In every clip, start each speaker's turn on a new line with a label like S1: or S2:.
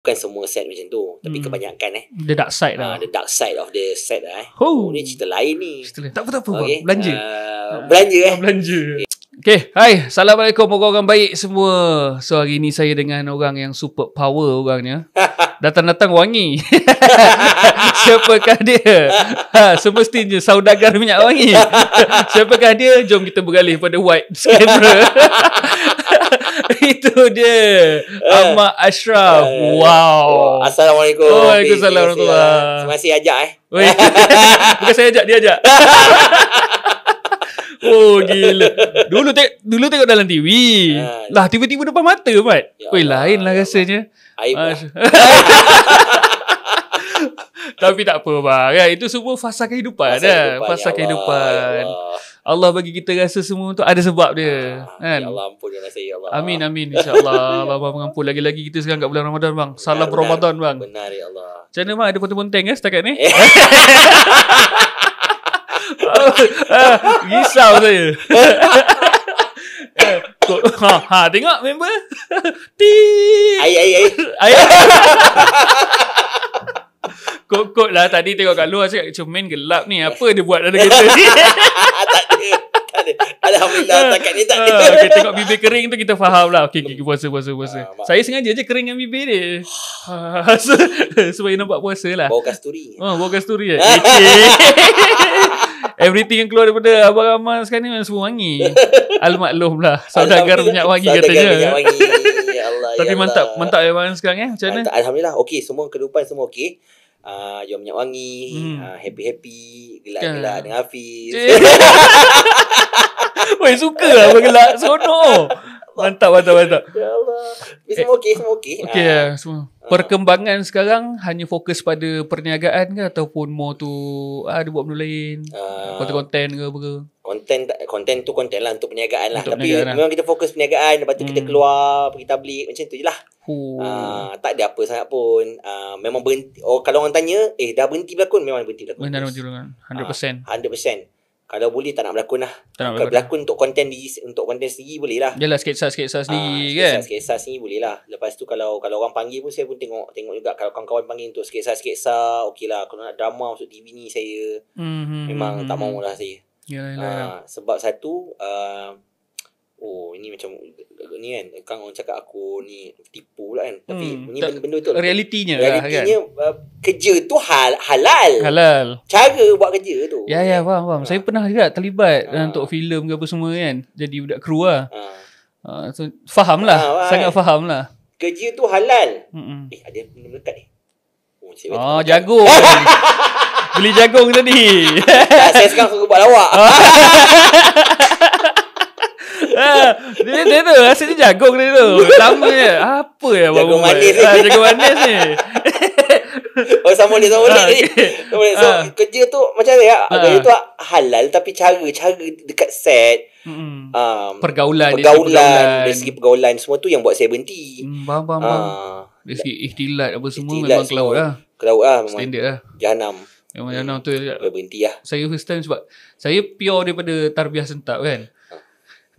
S1: Bukan semua set macam tu Tapi hmm. kebanyakan eh The dark side ah, lah uh, The dark side of the set lah eh. oh. oh Ni cerita lain ni cerita. Tak apa-apa okay. Belanja uh, Belanja eh Belanja
S2: Okay, hai Assalamualaikum orang-orang baik semua So hari ni saya dengan orang yang super power orangnya eh. Datang-datang wangi Siapakah dia? Ha, semestinya saudagar minyak wangi Siapakah dia? Jom kita beralih pada white camera itu dia eh. Ahmad Ashraf uh, Wow Assalamualaikum Oh, Waalaikumsalam Terima kasih ajak eh Bukan saya ajak Dia ajak Oh gila Dulu tengok Dulu tengok dalam TV uh, eh. Lah tiba-tiba depan mata Mat ya Weh lain lah ya rasanya Aib lah Tapi tak apa bang. Ya, itu semua fasa kehidupan. Fasa ya. kehidupan. Ya fasa kehidupan. Allah bagi kita rasa semua tu ada sebab dia. Ah, kan? Ya Allah ampun jangan saya ya Allah. Amin amin insyaAllah. Allah ya mengampun lagi-lagi kita sekarang kat bulan Ramadan bang. Benar, Salam benar, Ramadan bang. Benar ya Allah. Macam mana bang ada ponteng-ponteng eh setakat ni? Bisa saya. ha, ha, tengok member. Ai ai ai. Ai. Kok-kok lah tadi tengok kat luar cakap cermin gelap ni apa dia buat dalam kereta ni. Ada Alhamdulillah ah, takat dia tak ah, ada. Okay, tengok bibir kering tu kita faham lah. Okay, okay puasa, puasa, puasa. Uh, saya sengaja je keringkan bibir dia. Supaya nampak puasa lah. Bawa kasturi. Oh, bawa kasturi lah. Everything yang keluar daripada Abang Rahman sekarang ni memang semua wangi. Almaklum lah. Saudagar minyak wangi katanya. Saudagar minyak ya Tapi ya mantap, mantap ya Abang sekarang eh. Macam mana?
S1: Alhamdulillah. Okay, semua kehidupan semua okay uh, ah, Jom minyak wangi hmm. uh, Happy-happy
S2: Gelak-gelak yeah. Kan. dengan Hafiz eh. Weh suka lah bergelak Seronok Mantap mantap mantap
S1: Ya Allah eh, Semua okey semua okey Okey ah.
S2: ya semua Perkembangan sekarang Hanya fokus pada Perniagaan ke Ataupun more tu ah, Ada buat benda lain Konten-konten ah. ke apa
S1: Konten Konten tu konten lah Untuk perniagaan lah Tapi lah. memang kita fokus perniagaan Lepas tu kita hmm. keluar Pergi tablik Macam tu je lah tak ada apa sangat pun Memang berhenti oh, Kalau orang tanya Eh dah berhenti berlakon Memang berhenti berlakon Memang berhenti
S2: berlakon 100%
S1: 100% kalau boleh tak nak berlakon lah. Tak nak berlakon. berlakon untuk konten di untuk konten sendiri boleh lah.
S2: Yalah sketsa-sketsa ah, sendiri ha, kan.
S1: Sketsa-sketsa sendiri boleh lah. Lepas tu kalau kalau orang panggil pun saya pun tengok tengok juga kalau kawan-kawan panggil untuk sketsa-sketsa okey lah kalau nak drama masuk TV ni saya mm-hmm. memang tak mhm, mau mhm. lah saya.
S3: Yalah, yalah. Ha,
S1: sebab satu uh, Oh ini macam Ni kan Kan orang cakap aku ni Tipu lah kan Tapi hmm, ni benda-benda tu Realitinya Realitinya lah, kan? uh, Kerja tu hal, halal Halal
S2: Cara buat kerja tu Ya ya kan? faham, faham. Ha. Saya pernah juga terlibat ha. Untuk filem ke apa semua kan Jadi budak kru lah ha. ha so, faham lah ha, Sangat faham lah
S1: Kerja tu halal Mm-mm. Eh ada benda dekat ni
S2: Oh, oh jagung Beli jagung tadi tak, Saya sekarang suka buat lawak Eh, dia, dia tu rasa dia jagung dia tu Pertama je Apa ya Jagung bangun manis ni ah, Jagung manis ni Oh sama boleh sama boleh ah, ni
S1: So ah. kerja tu macam ni ya Kerja tu halal Tapi cara Cara dekat set
S2: hmm. um, Pergaulan Pergaulan Dari segi
S1: pergaulan Semua tu yang buat saya berhenti
S2: Bang bang bang Dari segi ikhtilat apa semua ikhtilat Memang kelaut lah
S1: Kelaut lah memang Standard lah Jahanam
S2: Memang jahanam tu Berhenti lah Saya first time sebab Saya pure daripada Tarbiah sentap kan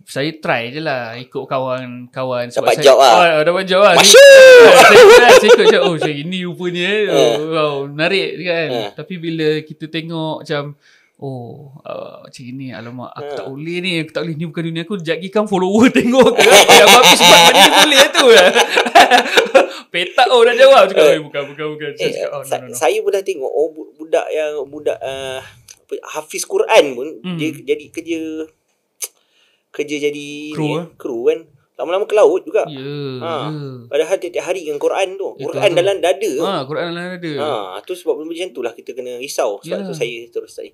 S2: saya try je lah ikut kawan-kawan sebab dapat saya, job lah oh, dapat job lah saya, saya, saya, saya ikut macam oh saya ini rupanya uh. oh, menarik kan uh. tapi bila kita tengok macam oh uh, macam ini alamak aku uh. tak boleh ni aku tak boleh ni bukan dunia aku sekejap lagi kan follower tengok ke yang habis sebab mana boleh tu petak oh dah jawab
S1: juga uh. bukan bukan bukan eh, cakap, oh, sa- no, no, no. saya pun dah tengok oh budak yang budak uh, Hafiz Quran pun hmm. dia jadi kerja kerja jadi kru, ni, eh? kru eh? kan lama-lama ke laut juga. Ya. Yeah, ha. Yeah. Padahal tiap-tiap hari dengan Quran tu. Eh, Quran dalam dada. Ha, Quran
S2: dalam dada. Ha,
S1: tu sebab macam lah kita kena risau sebab yeah. tu saya terus saya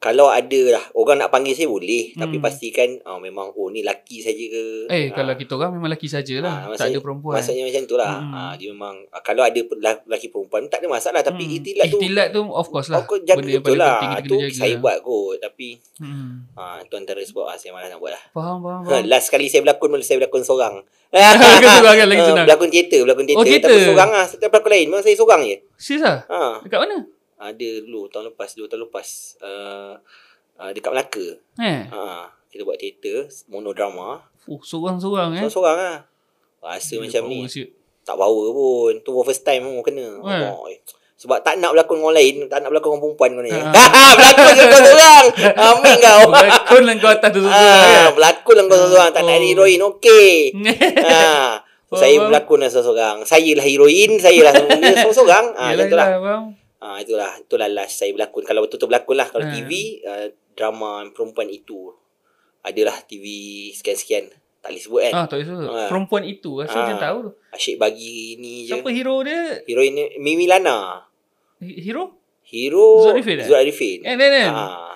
S1: kalau ada lah orang nak panggil saya boleh hmm. tapi pastikan oh, memang oh ni laki saja
S2: ke eh ha. kalau kita orang memang laki sajalah ha, ah, tak ada perempuan maksudnya macam tu lah. hmm. ha,
S1: dia memang kalau ada laki perempuan tak ada masalah tapi hmm. itilat tu
S2: itilat tu of course lah Jaga course, benda yang paling lah. penting kita tu kena jaga saya
S1: buat kot tapi hmm. ha, tu antara sebab ha, saya malas nak buat lah faham faham, faham. Ha, last kali saya berlakon saya berlakon seorang Kesurangan lagi senang Berlakon teater Berlakon oh, teater oh, Tapi seorang lah Tapi pelakon lain Memang saya seorang je Serius lah? Ha. Dekat mana? ada dulu tahun lepas dua tahun lepas uh, uh, dekat Melaka. Eh. Ha, kita buat teater monodrama.
S2: Oh, seorang-seorang eh.
S1: seorang ah. Rasa dia macam ni. Masyid. Tak power pun. Tu first time pun kena. Eh. Oh, sebab tak nak berlakon dengan orang lain Tak nak berlakon dengan perempuan kau ni ah. Berlakon dengan kau seorang Amin kau Berlakon dengan kau atas tu seorang ah, eh? Berlakon dengan kau ah, seorang Tak nak ada heroin okey ah. Oh, saya bang. berlakon dengan seorang Saya lah heroin Saya lah seorang Seorang ah, lah uh, itulah itulah last saya berlakon kalau betul-betul berlakon lah kalau hmm. TV uh, drama perempuan itu adalah TV sekian-sekian tak boleh sebut kan ah, tak boleh sebut uh, perempuan
S2: itu rasa uh, macam tahu
S1: asyik bagi ni je
S2: siapa hero dia
S1: hero ini Mimi Lana hero hero Zul Arifin Zul Arifin eh, eh, eh.
S2: Uh,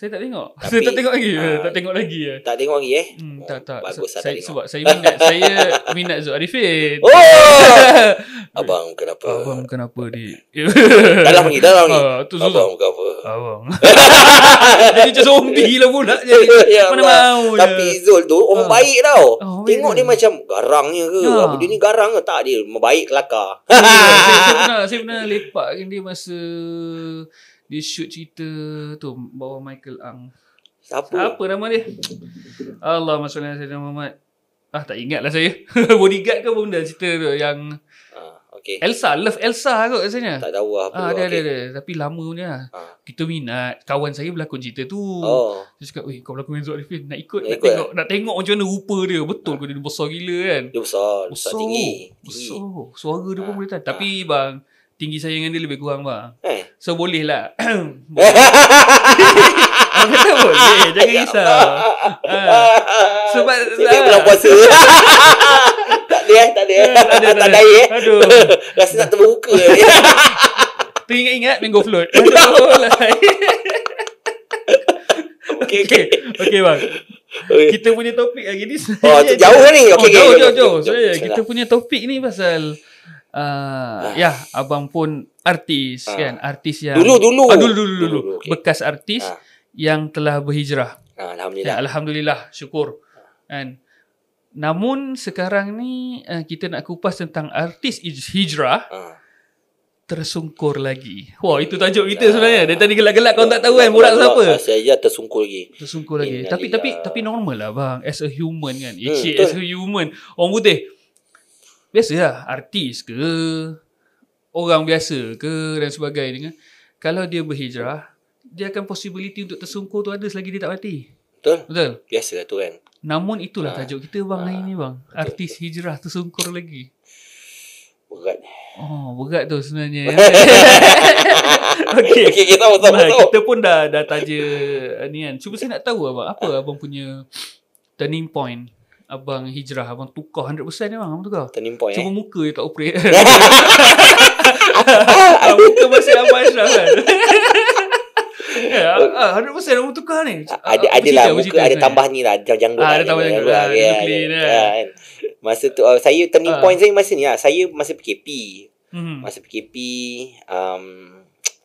S2: saya tak tengok. Tapi, saya tak tengok lagi. Uh, tak tengok lagi. Eh. Tak tengok lagi eh. Hmm, oh, tak, tak. Bagus lah, saya, tengok. Sebab saya minat, saya minat Zul Arifin. Oh! Abang kenapa? Abang kenapa di... dalam lagi, dalam lagi. Uh, ah, tu Zul. Abang kenapa? Abang. Jadi macam zombie lah pula. Je. Ya, ya, Mana abang. mahu je. Tapi Zul tu, orang uh. baik
S1: tau. Oh, tengok yeah. dia macam garangnya ke. Ha. Apa dia ni garang ke? Tak, dia baik kelakar.
S2: saya, pernah, saya pernah lepak kan dia masa dia shoot cerita tu bawa Michael Ang. Siapa? Apa nama dia? Allah masalahnya saya nama Muhammad. Ah tak ingat lah saya. Bodyguard ke apa benda cerita tu yang ah, Okay. Elsa, love Elsa kot rasanya. Tak tahu lah apa. Ah, ada, okay. ada, ada. Tapi lama punya lah. Ah. Kita minat. Kawan saya berlakon cerita tu. Oh. Dia cakap, kau berlakon dengan Zul Arifin. Nak ikut, nak, nak ikut tengok. Lah. Nak tengok macam mana rupa dia. Betul ha. ke dia besar gila kan? Dia besar. Besar, besar tinggi. Besar. Suara dia ha. pun boleh tahan. Ha. Tapi bang, tinggi saya dengan dia lebih kurang bah. Eh. So boleh lah. Kata boleh. Jangan risau. Ha. Sebab Sini lah. pulang puasa. tak ada eh. Tak ada
S3: eh. Tak ada, tak ada. Tak ada.
S2: Aduh. Rasa nak terbuka. Teringat-ingat mango float. Aduh. okay, okay. okay. Okay bang. Okay. Kita punya topik hari ni Oh tu jauh ni okay, Oh okay, jauh, okay, jauh, okay, jauh jauh jauh, jauh. So, yeah, Kita punya topik ni pasal uh, ya abang pun artis uh. kan artis yang dulu dulu ah, dulu dulu, dulu, dulu, Okay. bekas artis uh. yang telah berhijrah alhamdulillah ya, alhamdulillah syukur kan namun sekarang ni uh, kita nak kupas tentang artis hijrah uh. Tersungkur lagi Wah itu tajuk kita nah, ya. sebenarnya Dari tadi gelak-gelak Kau tak tahu kan Murak siapa Saya tersungkur lagi Tersungkur lagi Tapi tapi tapi normal lah bang As a human kan hmm, Encik hmm, as a human Orang putih biasalah artis ke orang biasa ke dan sebagainya kalau dia berhijrah dia akan possibility untuk tersungkur tu ada selagi dia tak mati betul betul biasalah tu kan namun itulah ha. tajuk kita bang ha. hari ni ah, bang betul. artis hijrah tersungkur lagi berat oh berat tu sebenarnya ya okey okay, kita tahu, nah, kita pun dah dah tajuk ni kan cuba saya nak tahu abang apa abang punya turning point abang hijrah abang tukar 100% ni bang abang tukar turning point cuma eh? muka je tak operate abang ah, muka masih abang hijrah kan Ya, ada pasal nak tukar ni. Ada ah, ada lah eh? muka ada tambah
S1: ni lah jang janggut. Ah, lah ada tambah janggut. Ya. Yeah, lah, kan? eh? kan? Masa tu saya turning point saya masa ni lah. Saya masa PKP. Hmm. Masa PKP um,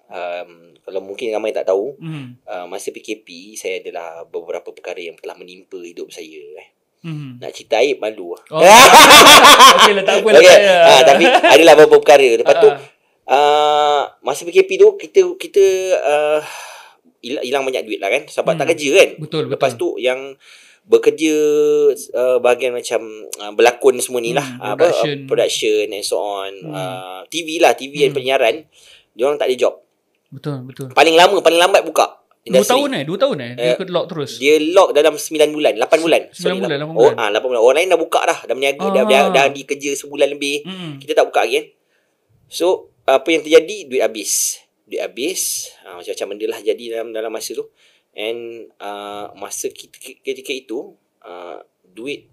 S1: um, Kalau mungkin ramai tak tahu hmm. Masa PKP Saya adalah beberapa perkara yang telah menimpa hidup saya eh hmm Nak cerita aib malu. Ah. Oh. Okey tak apalah. Okay. Ha, tapi adalah beberapa perkara. Lepas tu a uh, ah. ah, masa PKP tu kita kita a uh, hilang banyak duit lah kan sebab mm. tak hmm. kerja kan. Betul, Lepas tu yang bekerja uh, bahagian macam uh, berlakon semua ni lah mm, uh, production and so on mm. uh, TV lah TV mm. and penyiaran dia orang tak ada job.
S2: Betul, betul.
S1: Paling lama paling lambat buka. Dua tahun
S2: eh dua tahun eh dia eh, ikut lock
S1: terus dia lock dalam sembilan bulan lapan bulan 9 bulan 8, 8 oh, bulan ah 8 bulan orang lain dah buka dah dah berniaga ah. dah dah, dah, dah dikerja sebulan lebih mm. kita tak buka lagi eh. so apa yang terjadi duit habis duit habis ha, macam-macam benda lah jadi dalam dalam masa tu and uh, masa kita ketika itu uh, duit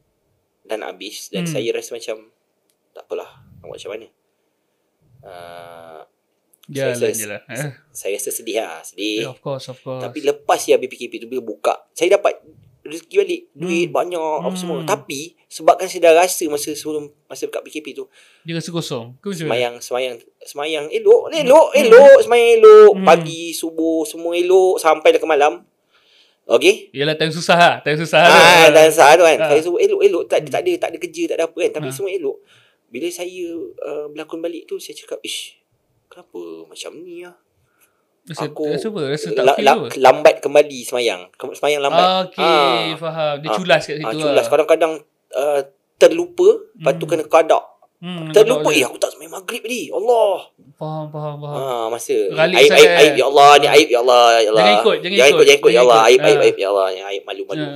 S1: dan habis dan mm. saya rasa macam tak apalah nak buat macam mana uh,
S2: Ya, saya lain lah. Eh?
S1: Saya rasa sedih lah. Sedih. Yeah, of
S2: course, of course. Tapi
S1: lepas ya BPKP tu, bila buka, saya dapat rezeki balik. Duit hmm. banyak, apa semua. Hmm. Tapi, sebabkan saya dah rasa masa sebelum masa dekat BPKP tu.
S2: Dia rasa kosong. semayang,
S1: semayang, semayang. Elok, elok, hmm. elok. Hmm. elok semayang elok. Hmm. Pagi, subuh, semua elok. Sampai dah ke malam.
S2: Okay Yalah time susah lah Time susah ah, lah ha, Time susah tu kan ha. Ah. Saya semua
S1: elok-elok tak, tak, ada, hmm. tak ada kerja Tak ada apa kan Tapi ha. semua elok Bila saya uh, Berlakon balik tu Saya cakap Ish kenapa macam ni lah
S2: Rasa, aku rasa apa? Rasa tak la, la, apa?
S1: Lambat kembali semayang Semayang lambat ah, Okay ah. faham Dia ah. kat situ ah, lah. kadang-kadang uh, Terlupa Lepas tu hmm. kena kadak
S2: Hmm, Terlupa eh aku tak sampai maghrib ni. Allah. Faham, faham,
S1: faham. Ha, masa. Ralik aib, aib, aib, ya Allah, ni aib ya Allah, ya Allah. Jangan ikut, jangan, jangan ikut. Jangan ikut, ya Allah. Aib, aib, aib ha. ya Allah. Ni aib malu
S2: malu.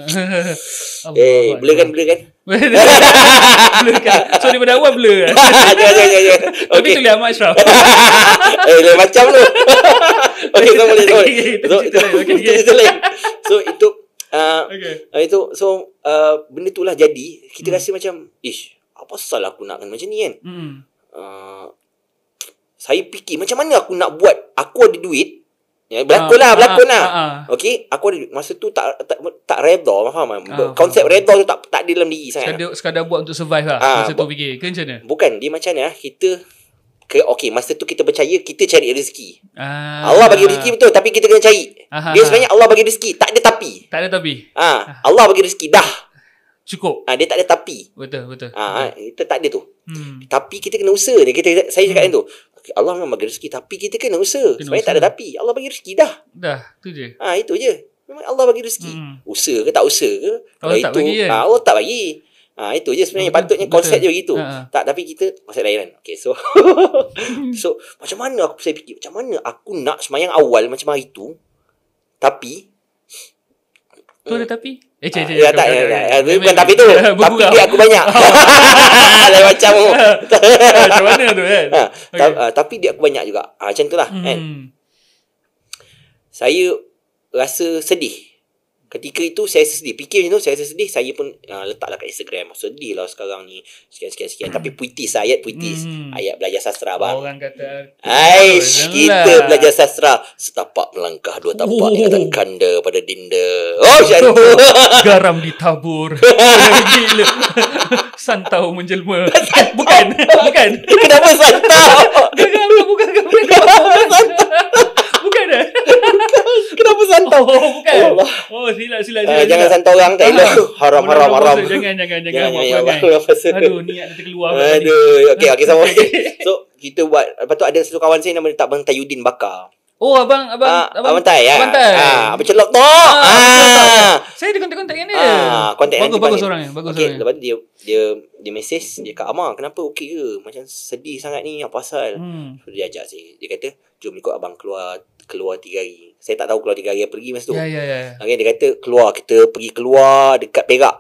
S2: eh, blur kan, kan? blur kan? So daripada awal blur kan? Jangan, jangan, jangan. Tapi tulis Ahmad Ashraf. eh, dia macam tu. okay, kita boleh, kita boleh.
S1: Kita lain. So, itu. Uh, okay. Uh, itu, so, uh, benda tu lah jadi. Kita hmm. rasa macam, ish, apa pasal aku nak kena macam ni kan? Hmm. Uh, saya fikir macam mana aku nak buat aku ada duit Ya, berlakon ah, lah, ah, berlakon lah. Okay, aku ada, masa tu tak tak, tak redha, faham kan? Konsep uh, redha tu tak, tak di dalam diri sangat.
S2: Sekadar, sekadar buat untuk survive lah, uh, masa tu fikir. Ke macam mana?
S1: Bukan, dia macam mana, kita ke, okay, masa tu kita percaya Kita cari rezeki
S2: uh, Allah bagi rezeki betul Tapi kita kena cari uh, Dia sebenarnya
S1: Allah bagi rezeki Tak ada tapi Tak ada tapi ha, uh, Allah bagi rezeki Dah cukup. Ah ha, dia tak ada tapi. Betul betul. Ah ha, ah, kita tak ada tu. Hmm. Tapi kita kena usaha Kita saya cakap hmm. tu. Allah memang bagi rezeki tapi kita kena usaha. Kena Sebab usaha. tak ada tapi. Allah bagi rezeki dah.
S2: Dah, tu je.
S1: Ah ha, itu je. Memang Allah bagi rezeki. Hmm. Usaha ke tak usaha ke? Allah Kalau ah, tak itu, bagi. Kan? Ah ha, Allah tak bagi. Ah ha, itu je sebenarnya betul, patutnya betul. konsep je begitu. Ha, ha. Tak tapi kita masa lain kan. Okay, so so macam mana aku saya fikir macam mana aku nak semayang awal macam hari tu tapi
S2: Tu ada tapi? Eh, cik, ya, tak, ya, ya, ya. Bukan tapi tu. tapi
S1: dia aku banyak. Oh. Lain macam. Macam mana tu kan? Ha, ha, tapi dia aku banyak juga. Ah, macam tu lah. Kan? Hmm. Kan? Saya rasa sedih. Ketika itu saya rasa sedih Fikir macam tu saya rasa sedih Saya pun uh, letaklah kat Instagram oh, Sedih lah sekarang ni Sekian-sekian-sekian Tapi hmm. puitis lah, ayat puitis hmm. Ayat belajar sastra bang Orang
S2: kata ah, Aish Kita lah. belajar
S1: sastra Setapak melangkah Dua tapak oh. Dekatan
S2: kanda pada dinda Oh macam tu Garam ditabur Gila Santau menjelma eh, Bukan Bukan Kenapa santau Bukan Bukan Bukan Bukan Bukan Bukan eh? Bukan Kenapa santau? Oh, oh, bukan. Allah. Oh, silap, silap, silap. Uh, eh, silap. jangan santau orang tak elok. Ah, haram, haram, haram. Jangan, jangan, jangan. jangan, jangan, Aduh, niat dah
S1: terkeluar. Aduh, okey, okey, sama.
S2: so, kita buat.
S1: Lepas tu ada satu kawan saya nama dia Tak Bang Tayudin Bakar.
S2: Oh abang abang uh, ah, abang, abang, abang Tai ya. Abang ah, celok tu. Ah, Saya ada kontak-kontak dengan ah, kontak bagus, bagus
S1: orang ni. Bagus okay, orang. Lepas dia dia dia mesej dia kat Amar, kenapa okey ke? Macam sedih sangat ni apa pasal? Hmm. So, dia ajak saya. Dia kata, "Jom ikut abang keluar keluar tiga hari." Saya tak tahu kalau tiga hari yang pergi masa tu. Ya, yeah, ya, yeah, ya. Yeah. Okay, dia kata, keluar. Kita pergi keluar dekat Perak.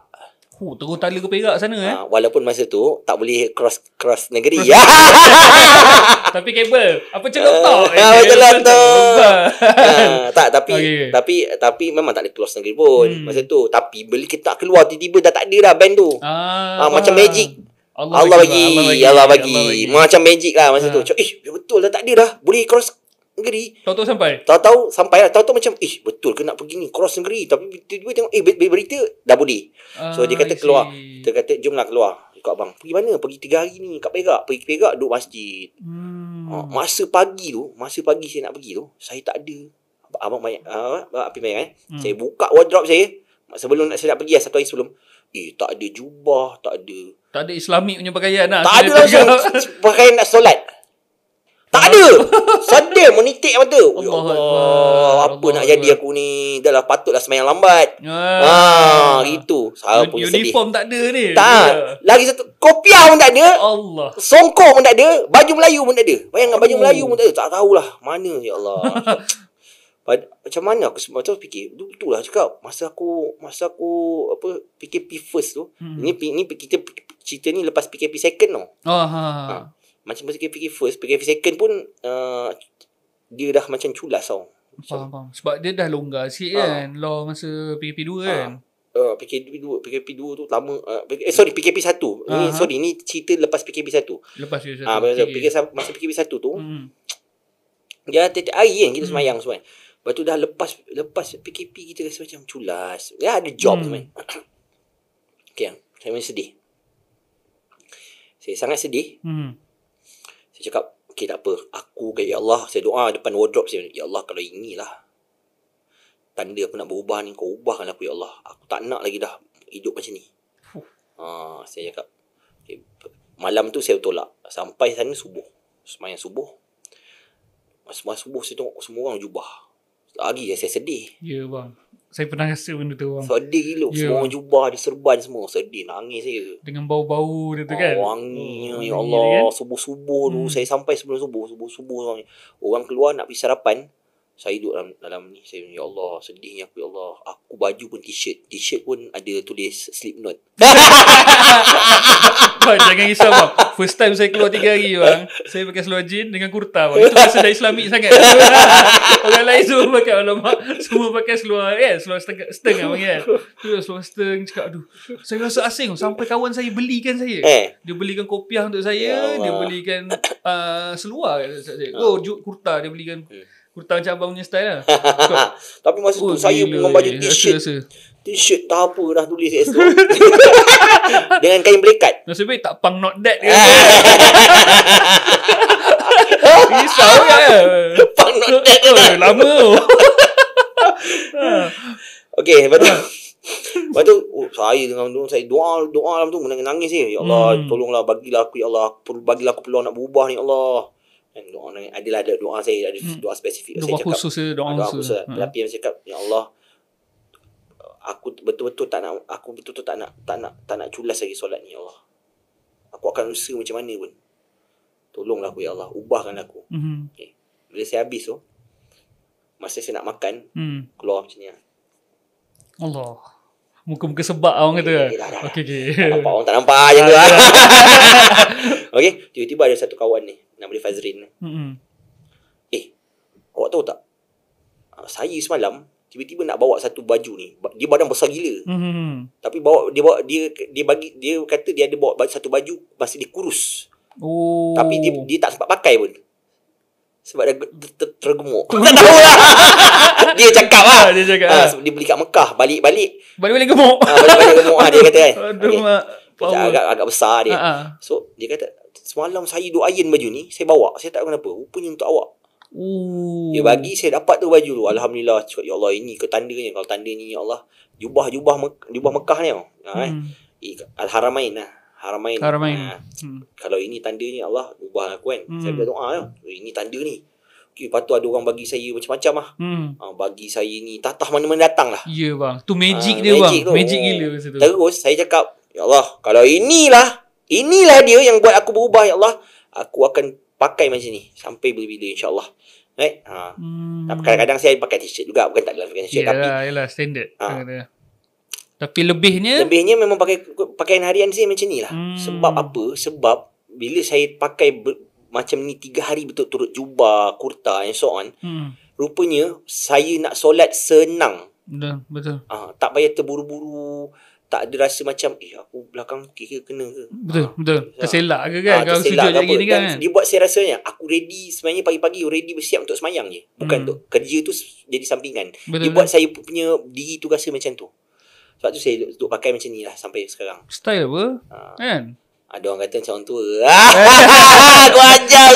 S2: Huh, turun tali ke Perak sana eh. Ha,
S1: walaupun masa tu tak boleh cross cross negeri. ya.
S2: tapi kabel. Apa Apa Ah, celotok.
S1: tak tapi okay. tapi tapi memang tak boleh cross negeri pun hmm. masa tu. Tapi beli kita keluar tiba-tiba dah tak ada dah band tu. Ah, ha, ah, macam magic. Allah, Allah bagi, bagi, Allah bagi, Allah bagi. Allah bagi. Macam magic lah masa ha. tu. eh, betul dah tak ada Boleh cross negeri. Tahu-tahu sampai? Tahu-tahu sampai lah. Tahu-tahu macam, eh betul ke nak pergi ni cross negeri. Tapi tiba-tiba tengok, eh ber- berita dah boleh. so uh, dia kata keluar. dia kata, jom lah keluar. Kak Abang, pergi mana? Pergi tiga hari ni kat Perak. Pergi Perak, duduk masjid.
S3: Hmm.
S1: Uh, masa pagi tu, masa pagi saya nak pergi tu, saya tak ada. Abang banyak, uh, api banyak eh. Hmm. Saya buka wardrobe saya. Sebelum nak, saya nak pergi lah, satu hari sebelum. Eh, tak ada jubah, tak
S2: ada. Tak ada islami punya pakaian lah. Tak ada lah,
S1: pakaian nak solat. Tak ada. Sedih menitik mata. Ya Allah, Allah, apa Allah. nak jadi aku ni? Dahlah patutlah semayang lambat. Ha, ah, gitu. Saya pun uniform sedih. Uniform tak ada ni.
S2: Tak. Yeah. Lagi
S1: satu kopiah pun tak ada. Allah. Songkok pun tak ada, baju Melayu pun tak ada. Bayangkan baju oh. Melayu pun tak ada. Tak tahulah mana ya Allah. macam mana aku sebab tu fikir betul lah cakap masa aku masa aku apa PKP first tu hmm. ni ni kita cerita ni lepas PKP second tau
S2: oh, ha, ha. ha. ha.
S1: Macam pasal PKP first PKP second pun uh, Dia dah macam culas tau
S2: Faham, faham. Sebab dia dah longgar sikit ha. kan Law masa PKP 2 ha. kan
S1: uh, PKP 2 PKP 2 tu lama uh, eh, Sorry PKP 1 ha. ni, Sorry ni cerita lepas PKP 1 Lepas PKP 1 ha, PKP. Masa PKP 1 tu hmm. Dia tetap air kan Kita hmm. semayang semua kan. Lepas tu dah lepas Lepas PKP kita rasa macam culas Dia ada job hmm. semua Okay Saya sedih Saya sangat sedih hmm. Saya cakap, okay tak apa. Aku ke Ya Allah, saya doa depan wardrobe saya. Ya Allah, kalau inilah. Tanda aku nak berubah ni, kau ubahkan aku Ya Allah. Aku tak nak lagi dah hidup macam ni. Huh. Ha, saya cakap, okay. malam tu saya tolak. Sampai sana subuh. Semayang subuh. Semayang subuh saya tengok semua orang jubah. Hari je saya sedih
S2: Ya yeah, bang Saya pernah rasa benda tu bang Sedih gila yeah. Semua
S1: jubah Dia serban semua Sedih nangis saya
S2: Dengan bau-bau dia tu kan Wangi hmm. Ya Allah kan?
S1: Subuh-subuh hmm. tu Saya sampai sebelum subuh Subuh-subuh Orang keluar nak pergi sarapan saya duduk dalam, dalam ni saya ya Allah sedihnya aku ya Allah aku baju pun t-shirt t-shirt pun ada tulis sleep note
S2: bang jangan risau bang first time saya keluar 3 hari bang saya pakai seluar jean dengan kurta bang itu rasa dah islami sangat orang lain semua pakai alamak semua pakai seluar kan yeah, seluar steng, steng bang kan eh. tu seluar steng cakap aduh saya rasa asing sampai kawan saya belikan saya eh. dia belikan kopiah untuk saya ya dia belikan uh, seluar kata saya oh ah. kurta dia belikan hmm. Kurtang macam abang punya style lah Tapi masa oh, tu saya membaju t-shirt
S1: T-shirt tak apa dah tulis kat
S2: Dengan kain belikat Maksudnya tak pang not that ke Risau ya Pang not that ke lah Lama
S1: Okay lepas tu Lepas tu oh, Saya dengan tu Saya doa Doa dalam tu Menangis-nangis eh. Ya Allah hmm. Tolonglah bagilah aku Ya Allah Bagilah aku peluang nak berubah ni ya Allah kan doa ni adalah ada doa saya ada hmm. doa spesifik doa saya khusus cakap, saya doa, doa khusus, khusus. Ha. tapi yang saya cakap ya Allah aku betul-betul tak nak aku betul-betul tak nak tak nak tak nak culas lagi solat ni ya Allah aku akan usaha macam mana pun tolonglah aku ya Allah ubahkan aku hmm. okay. bila saya habis tu masa saya nak makan hmm. keluar macam ni ya.
S2: Allah Muka-muka sebab orang eh, okay, kata. Okey, okey. Tak nampak, orang tak nampak macam ah, ya. ya.
S1: okey, tiba-tiba ada satu kawan ni. Nama dia Fazrin mm-hmm. Eh Awak tahu tak ah, Saya semalam Tiba-tiba nak bawa satu baju ni Dia badan besar gila mm-hmm. Tapi bawa Dia bawa dia, dia bagi Dia kata dia ada bawa satu baju masih dia kurus
S3: Ooh. Tapi dia,
S1: dia tak sempat pakai pun sebab dia ter- ter- tergemuk Tak tahu lah Dia cakap lah Dia cakap ha, Dia beli kat Mekah Balik-balik Balik-balik gemuk ha, Balik-balik gemuk ha, Dia kata kan Aduh, okay. agak, agak besar dia Ha-ha. So dia kata Semalam saya duk ayin baju ni Saya bawa Saya tak tahu kenapa Rupanya untuk awak
S3: Ooh. Dia bagi
S1: Saya dapat tu baju tu Alhamdulillah Cukup ya Allah Ini ke tandanya Kalau tanda ya Allah Jubah-jubah Jubah Mekah ni ha, kan? hmm. eh. Al-Haramain lah Haramain Haramain
S3: ha. hmm.
S1: Kalau ini tandanya Allah Ubah aku kan hmm. Saya berdoa doa ha, ya. Ini tanda ni Okay, lepas tu ada orang bagi saya macam-macam lah. Hmm. Ha, bagi saya ni tatah mana-mana datang lah. Ya yeah, bang. Tu magic ha, dia magic bang. Tu. Magic gila masa tu. Terus saya cakap, Ya Allah, kalau inilah Inilah dia yang buat aku berubah ya Allah. Aku akan pakai macam ni sampai bila-bila insya-Allah. Right? Ha. Hmm. kadang-kadang saya pakai t-shirt juga bukan tak dalam pakai t-shirt tapi
S2: yalah, standard. Ha. Tapi lebihnya lebihnya memang pakai pakaian harian
S1: saya macam ni lah. Hmm. Sebab apa? Sebab bila saya pakai ber, macam ni tiga hari betul turut jubah, kurta and so on. Hmm. Rupanya saya nak solat senang.
S2: Betul, betul.
S1: Ha. tak payah terburu-buru tak ada rasa macam eh aku belakang kira kena ke betul ha. betul terselak ke ah, kan ha, kalau sejuk lagi ni kan dia buat saya rasanya aku ready sebenarnya pagi-pagi ready bersiap untuk semayang je bukan hmm. untuk hmm. kerja tu jadi sampingan betul, dia betul. buat saya punya diri tu rasa macam tu sebab tu saya duduk pakai macam ni lah sampai sekarang
S2: style apa ha. kan
S1: ada orang kata calon tua Aku ajar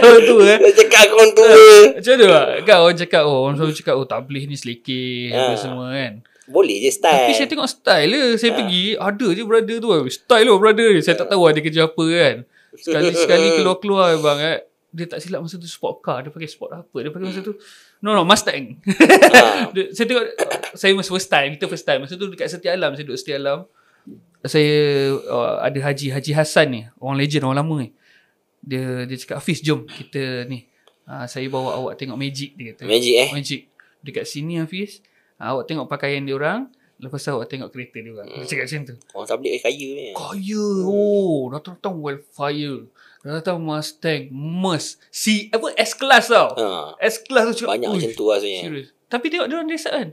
S1: Calon tua eh? cakap calon
S2: tua Macam mana Kan orang cakap oh, Orang selalu cakap Oh tak boleh ni selekeh Apa semua kan boleh je style Tapi saya tengok style lah Saya ha. pergi Ada je brother tu Style lah brother Saya tak ha. tahu ada kerja apa kan Sekali-sekali keluar-keluar bang eh. Dia tak silap masa tu Sport car Dia pakai sport apa Dia pakai masa tu hmm. No no Mustang ha. Saya tengok Saya masa first time Kita first time Masa tu dekat Setia Alam Saya duduk Setia Alam Saya uh, Ada Haji Haji Hasan ni Orang legend Orang lama ni Dia dia cakap Hafiz jom Kita ni uh, Saya bawa awak tengok magic Dia kata Magic eh Magic Dekat sini Hafiz Awak tengok pakaian dia orang Lepas tu awak tengok kereta dia orang hmm. Cakap macam tu Orang tak boleh kaya ni Kaya hmm. Oh Datang-datang Wildfire Datang-datang Mustang Merce Si apa S-Class tau ha. S-Class tu cakap Banyak macam tu lah sebenarnya Serius Tapi tengok dia orang desa kan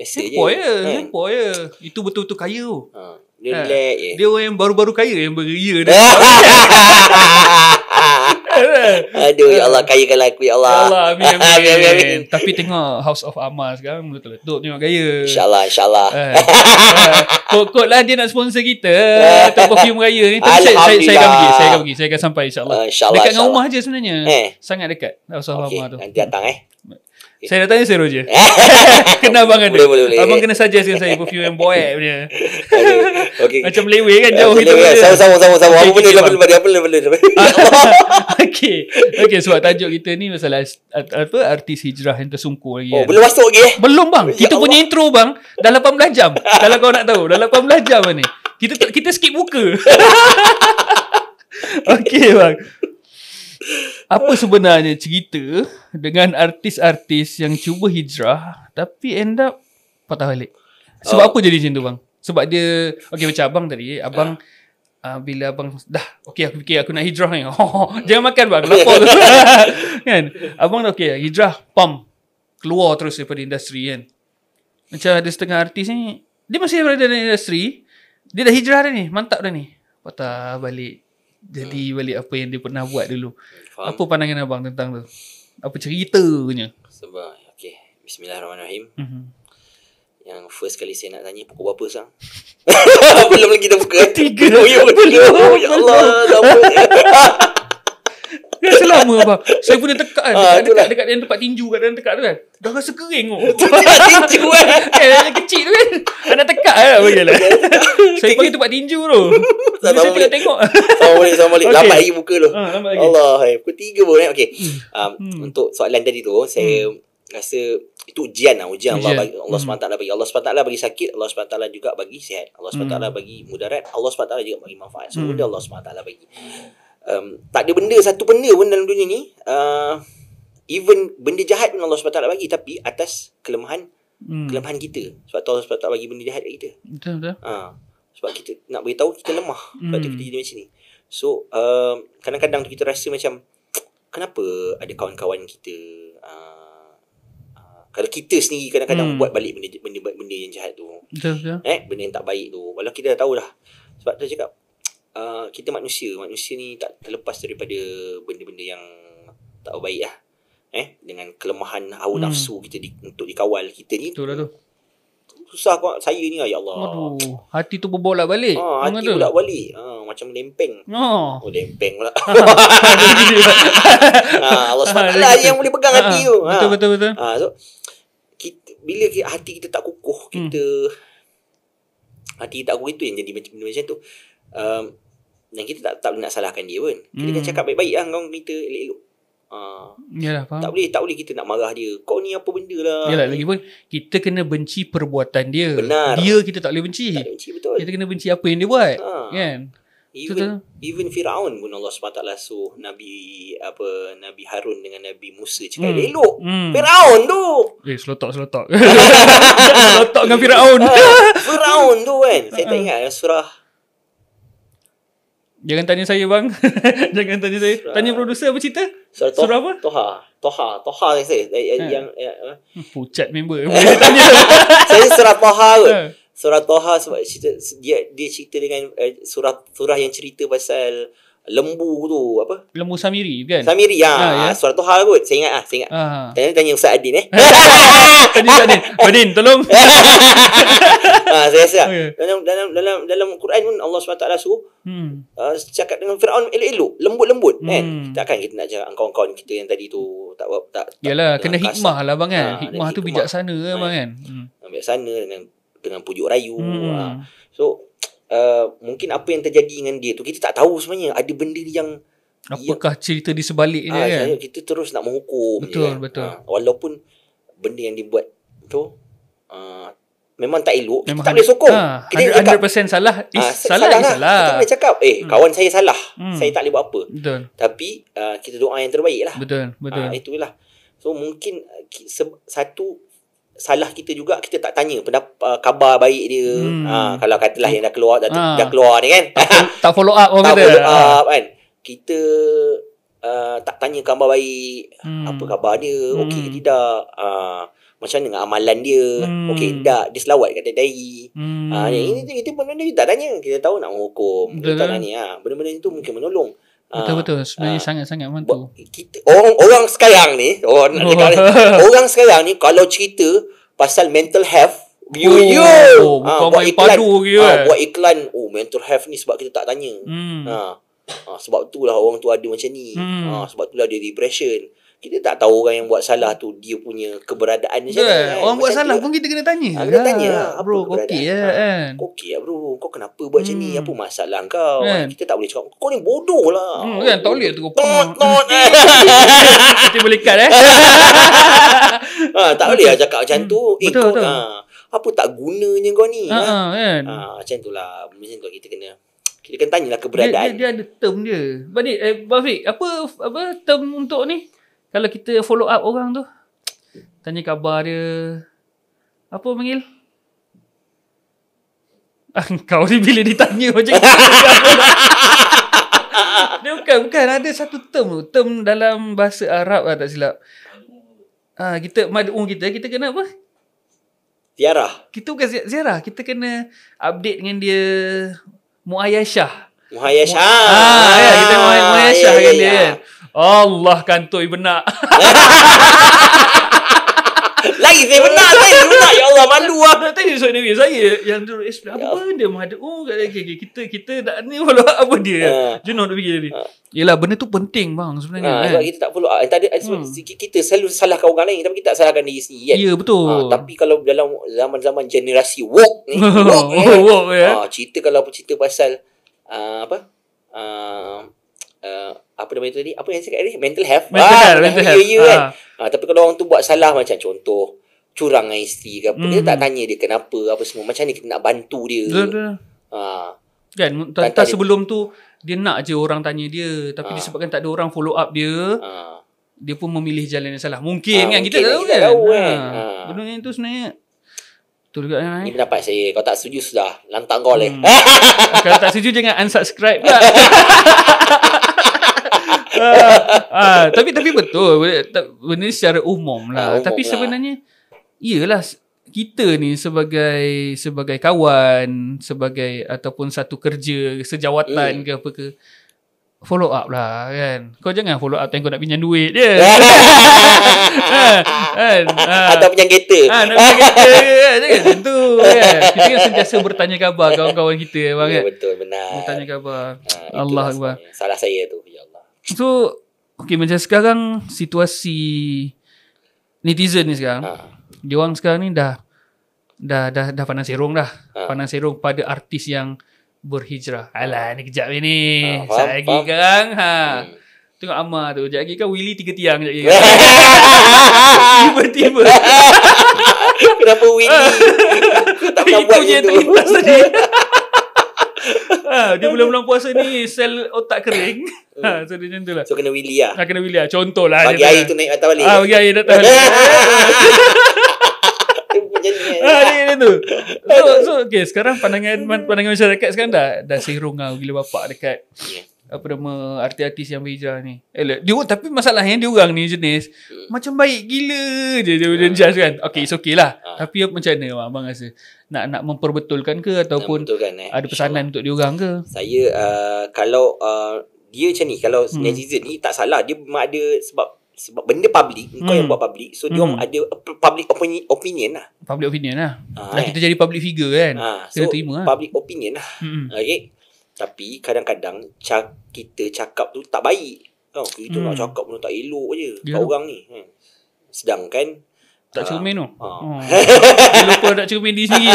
S2: Biasa Lepo je Lepoy je kan? Itu betul-betul kaya tu ha. Dia ha. je Dia orang yang baru-baru kaya Yang beria ya, dah Aduh ya Allah Kayakan aku ya Allah Ya Allah amin amin, amin, amin, Tapi tengok House of Amal sekarang Meletup-letup Tengok gaya InsyaAllah InsyaAllah eh, eh, Kok-kok lah dia nak sponsor kita Atau perfume raya ni Tapi saya, saya, saya, akan pergi Saya akan pergi Saya akan sampai insyaAllah uh, oh, insya Dekat insya dengan rumah je sebenarnya eh. Sangat dekat House okay, Nanti datang eh saya dah tanya saya Roger Kena abang ada boleh, boleh, Abang kena suggest dengan saya Perfume yang boek punya okay. Macam lewe kan jauh kita lewe, sama, sama sama sama okay, Apa okay, benda Apa benda Okay Okay sebab tajuk kita ni Masalah apa Artis hijrah yang tersungkur lagi oh, kan. Belum masuk lagi okay? Eh? Belum bang ya Kita punya intro bang dalam 18 jam Kalau kau nak tahu dalam 18 jam ni Kita kita skip buka Okay bang apa sebenarnya cerita dengan artis-artis yang cuba hijrah tapi end up patah balik? Sebab oh. apa jadi macam tu bang? Sebab dia okay macam abang tadi, abang uh, bila abang dah okay aku fikir aku nak hijrah ni. Oh, jangan makan bang, lapar tu. kan? Abang dah okey hijrah, pam keluar terus daripada industri kan. Macam ada setengah artis ni dia masih berada dalam industri, dia dah hijrah dah ni, mantap dah ni. Patah balik jadi hmm. balik apa yang dia pernah buat dulu. Faham. Apa pandangan abang tentang tu? Apa ceritanya?
S1: Sebab okay. bismillahirrahmanirrahim. Mm-hmm. Yang first kali saya nak tanya pukul berapa sang? Belum lagi dah buka. Tiga. Oh, ya, Allah. Oh, ya Allah. Eh.
S2: Rasa lama abang Saya pun kan? ah, dia tekat kan dekat, dekat, dekat, dekat tempat tinju kat dalam tekat tu kan Dah rasa kering oh. Tempat tinju kan Eh yang eh, kecil tu kan Anak tekat kan eh, lah. Saya okay. pergi tempat tinju tu Saya tengok boleh. tengok Sama boleh. Sama balik Lambat lagi
S1: muka tu ah, Allah hai. Eh. Pukul tiga pun eh Okay hmm. Um, hmm. Untuk soalan tadi tu Saya hmm. rasa itu ujian lah ujian, Allah bagi Allah hmm. lah bagi Allah SWT lah bagi sakit Allah SWT lah juga bagi sihat Allah SWT hmm. lah bagi mudarat Allah SWT lah juga bagi manfaat semua so, hmm. Allah SWT bagi um, tak ada benda satu benda pun dalam dunia ni uh, even benda jahat pun Allah SWT bagi tapi atas kelemahan hmm. kelemahan kita sebab tu Allah SWT bagi benda jahat kat kita betul betul ha. sebab kita nak beritahu kita lemah sebab hmm. kita jadi macam ni so uh, kadang-kadang tu kita rasa macam kenapa ada kawan-kawan kita uh, uh kalau kita sendiri kadang-kadang hmm. buat balik benda, benda yang jahat tu. Betul, betul. Eh, benda yang tak baik tu. Walau kita dah tahu lah. Sebab tu cakap uh, kita manusia manusia ni tak terlepas daripada benda-benda yang tak baik lah eh dengan kelemahan hawa hmm. nafsu kita di, untuk dikawal kita ni betul lah tu susah kau saya ni lah, ya Allah aduh
S2: hati tu berbolak balik ha, hati tu berbolak
S1: balik ha, macam lempeng oh, oh lempeng pula ha, Allah lah yang boleh pegang hati tu ha. betul betul betul ha, so, kita, bila hati kita tak kukuh hmm. kita hmm. hati tak kukuh itu yang jadi macam macam tu um, dan kita tak tak nak salahkan dia pun. Kita hmm. kan cakap baik-baik lah kau kita elok-elok. Uh, Yalah, faham. tak boleh tak boleh kita nak marah dia. Kau ni apa benda lah. Yalah,
S2: lagi pun kita kena benci perbuatan dia. Benar. Dia kita tak boleh benci. Tak benci betul. Kita kena benci apa yang dia buat. Ha. Kan? Even,
S1: even Firaun pun Allah SWT suruh Nabi apa Nabi Harun dengan Nabi Musa cakap hmm. elok. Hmm. Firaun tu. Eh, selotok selotok. selotok dengan Firaun. Ah, Firaun tu kan. Saya tak ingat
S2: surah Jangan tanya saya bang Jangan tanya saya Surah. Tanya produser apa cerita Surah,
S1: to- Surah apa Toha Toha Toha yang saya ha. yang, yang, hmm, Pucat member Boleh tanya Saya Surah Toha ha. Surah Toha sebab cerita, dia, dia cerita dengan eh, surah, surah yang cerita pasal lembu tu apa?
S2: Lembu Samiri kan? Samiri ya. Ha, ya. ya. Ah,
S1: suara tu hal kot. Saya ingat ah, saya ingat. Ha. Ah. Tanya tanya Ustaz Adin eh. Tadi, Ustaz Adin. tolong. ah, saya rasa. Okay. Dalam dalam dalam dalam Quran pun Allah SWT suruh hmm. Uh, cakap dengan Firaun elok-elok, lembut-lembut eh. hmm. kan. Takkan kita nak cakap kawan-kawan kita yang tadi tu tak tak. tak
S2: Yalah, kena hikmah lah bang kan. Ha, hikmah tu hikmah. bijaksana ha. bang kan. Hmm.
S1: Bijaksana dengan dengan pujuk rayu. Hmm. Ha. So uh, mungkin apa yang terjadi dengan dia tu kita tak tahu sebenarnya ada benda yang
S2: apakah ya, cerita di sebalik ini uh, ah, kan ya,
S1: kita terus nak menghukum betul je, kan. betul uh, walaupun benda yang dibuat tu uh, memang tak elok memang kita tak boleh sokong ha, kita 100% cakap, salah, is, uh, salah salah is salah kita boleh cakap eh hmm. kawan saya salah hmm. saya tak boleh buat apa betul tapi uh, kita doa yang terbaik
S2: lah betul betul uh,
S1: itulah so mungkin satu salah kita juga kita tak tanya pendapat uh, khabar baik dia hmm. ha, kalau katalah yang dah keluar dah, ha. dah keluar ni kan
S2: tak follow up orang tak follow ah. up
S1: kan kita uh, tak tanya khabar baik hmm. apa khabar dia hmm. okey tidak uh, macam mana amalan dia hmm. okey tidak dia selawat kat dai
S2: hmm. uh, ini, ini, ini, ini,
S1: ini, kita pun tanya kita tahu nak menghukum kita tanya ha. benda-benda itu mungkin menolong
S2: Betul betul ah, sebenarnya uh, sangat-sangat membantu. Kita,
S1: orang orang sekarang ni orang oh. cakap, orang sekarang ni kalau cerita pasal mental health you oh, you oh, uh, buat iklan padu ke uh, buat iklan oh mental health ni sebab kita tak tanya. Ha hmm. uh, uh, sebab itulah orang tu ada macam ni. Ha hmm. uh, sebab itulah dia depression kita tak tahu orang yang buat salah tu dia punya keberadaan dia. Yeah, kan? Orang buat
S2: salah pun kita kena tanya. Ha, kena lah, tanya lah, lah bro, apa okey ya lah, ah, kan.
S1: Okey lah, bro, kau kenapa buat macam hmm. ni? Apa masalah kau? Yeah. Kan? Kita tak boleh cakap kau ni bodoh lah. Hmm, oh, kan tak boleh tu. Not, not. Eh. Kita boleh cut eh. ha, tak boleh lah cakap macam tu. Hmm, eh, betul, kau, betul. Ha, apa tak gunanya kau ni? Ha, ha? Kan? ha macam itulah. Macam tu kita kena
S2: dia kan tanyalah keberadaan. Dia, dia, dia ada term dia. Badik, eh, Bafik, apa apa term untuk ni? Kalau kita follow up orang tu Tanya khabar dia Apa panggil? Ah, kau ni bila ditanya macam ni Dia bukan, bukan Ada satu term tu Term dalam bahasa Arab lah tak silap ha, Kita, madu kita Kita kena apa? Tiara. Kita bukan tiara. Kita kena update dengan dia Muayyashah Muayyashah Ha, ah, ya, kita Muayyashah ya, ya, ya. kan dia kan Allah kantoi benak. Lagi saya benar saya dulu nak ya Allah malu ah. Tadi so anyway saya yang dulu explain apa ya. dia menghadap oh okay, okay, kita kita tak ni follow apa dia. Uh. You know nak fikir tadi. Ha. Yalah benda tu penting bang sebenarnya uh, kan. kita tak perlu
S1: ha, tadi hmm. kita selalu salahkan orang lain tapi kita tak salahkan diri sendiri. Kan? Ya betul. Uh, tapi kalau dalam zaman-zaman generasi woke ni woke, eh? woke, woke ya. Yeah. cerita kalau cerita pasal uh, apa? Uh, uh, apa nama itu tadi? Apa yang saya cakap tadi? Mental health. Mental ah, health. Mental health. You, ya, ya, ah. kan? Ha. tapi kalau orang tu buat salah macam contoh, curang dengan isteri ke apa, mm. kita tak tanya dia kenapa, apa semua. Macam ni kita nak bantu dia. Betul-betul. Ha.
S2: Kan? Tak sebelum tu, dia nak je orang tanya dia. Tapi ha. disebabkan tak ada orang follow up dia, ha. dia pun memilih jalan yang salah. Mungkin ha, kan? Mungkin lah, kita tahu kan? Tahu, kan? Ha. Ha. Benda yang tu sebenarnya,
S1: Betul juga kan? Ini pendapat saya. Kalau tak setuju sudah. Lantang kau lah. hmm. leh.
S2: Kalau tak setuju jangan unsubscribe. ah, tapi tapi betul benda ni secara umum lah. Ah, umum tapi lah. sebenarnya lah. iyalah kita ni sebagai sebagai kawan, sebagai ataupun satu kerja sejawatan mm. ke apa ke follow up lah kan. Kau jangan follow up tengok nak pinjam duit dia. Ah, kan? Ah. Atau pinjam kereta. Ha, nak pinjam kereta kan? Jangan tentu kan. Kita kan sentiasa bertanya khabar kawan-kawan kita. Bang, ya, kan? betul, benar. Bertanya khabar. Allah Akbar. Salah saya tu. So Okay macam sekarang Situasi Netizen ni sekarang ha. Dia orang sekarang ni dah Dah dah, dah pandang serong dah ha. Pandang serong pada artis yang Berhijrah Alah ni kejap ni ha, Sekejap lagi faham. sekarang ha. Hmm. Tengok Amar tu Sekejap lagi kan Willy tiga tiang Sekejap lagi kan? Tiba-tiba Kenapa Willy Kau itu Itu je terlintas tadi Ah, dia bulan-bulan puasa ni sel otak kering. ha, so dia macam tu lah. So kena willy Ha, kena willy Contoh lah. Bagi air tu lah. naik atas balik. Ha, bagi air atas balik. Ha, ah, dia, dia tu. So, so okay, sekarang pandangan pandangan masyarakat sekarang dah dah serong ah gila bapak dekat ya apa nama artis-artis yang berhijrah ni. Eh, dia, tapi masalahnya dia orang ni jenis uh. macam baik gila je dia uh. Ah, jenis kan. Okay, it's okay lah. Uh. Tapi apa macam mana abang rasa? Nak nak memperbetulkan ke ataupun eh. ada pesanan sure. untuk dia orang ke? Saya
S1: uh, kalau uh, dia macam ni, kalau hmm. netizen ni tak salah. Dia memang ada sebab sebab benda public hmm. Kau yang hmm. buat public So hmm. dia ada Public opini- opinion lah
S2: Public opinion lah ha, nah, eh. Lah, kita kan? jadi public figure kan ha, Kita terima
S1: lah Public opinion lah hmm. Okay tapi kadang-kadang ca- kita cakap tu tak baik. Tau. Kita hmm. nak cakap pun tak elok je. Yeah. orang ni. Hmm. Sedangkan tak ah. cermin tu. Uh, ah. no. uh. Oh. Lupa nak cermin di sini.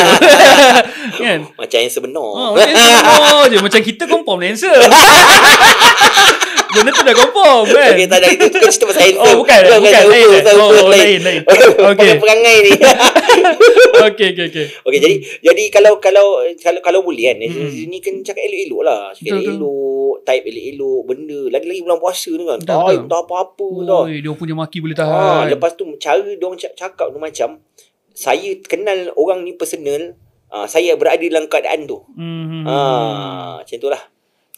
S2: kan? Macam yang sebenar. Oh, macam sebenar je. Macam kita confirm lancer. Benda tu dah confirm kan Okay tak ada Itu kau cerita pasal handsome Oh bukan Bukan, bukan, bukan lain, saya lain, saya lain, lain, lain. Okay Okay okay okay
S1: Okay jadi Jadi kalau Kalau kalau, kalau boleh kan Ini eh, hmm. kan cakap elok-elok lah Cakap
S2: elok
S1: Type elok-elok Benda Lagi-lagi bulan puasa tu kan Tak tak apa-apa Oi, tau.
S2: Dia punya maki boleh ah, tahan Lepas
S1: tu Cara dia orang cakap tu macam Saya kenal orang ni personal Uh, saya berada dalam keadaan tu.
S2: Mm-hmm. Uh, macam itulah.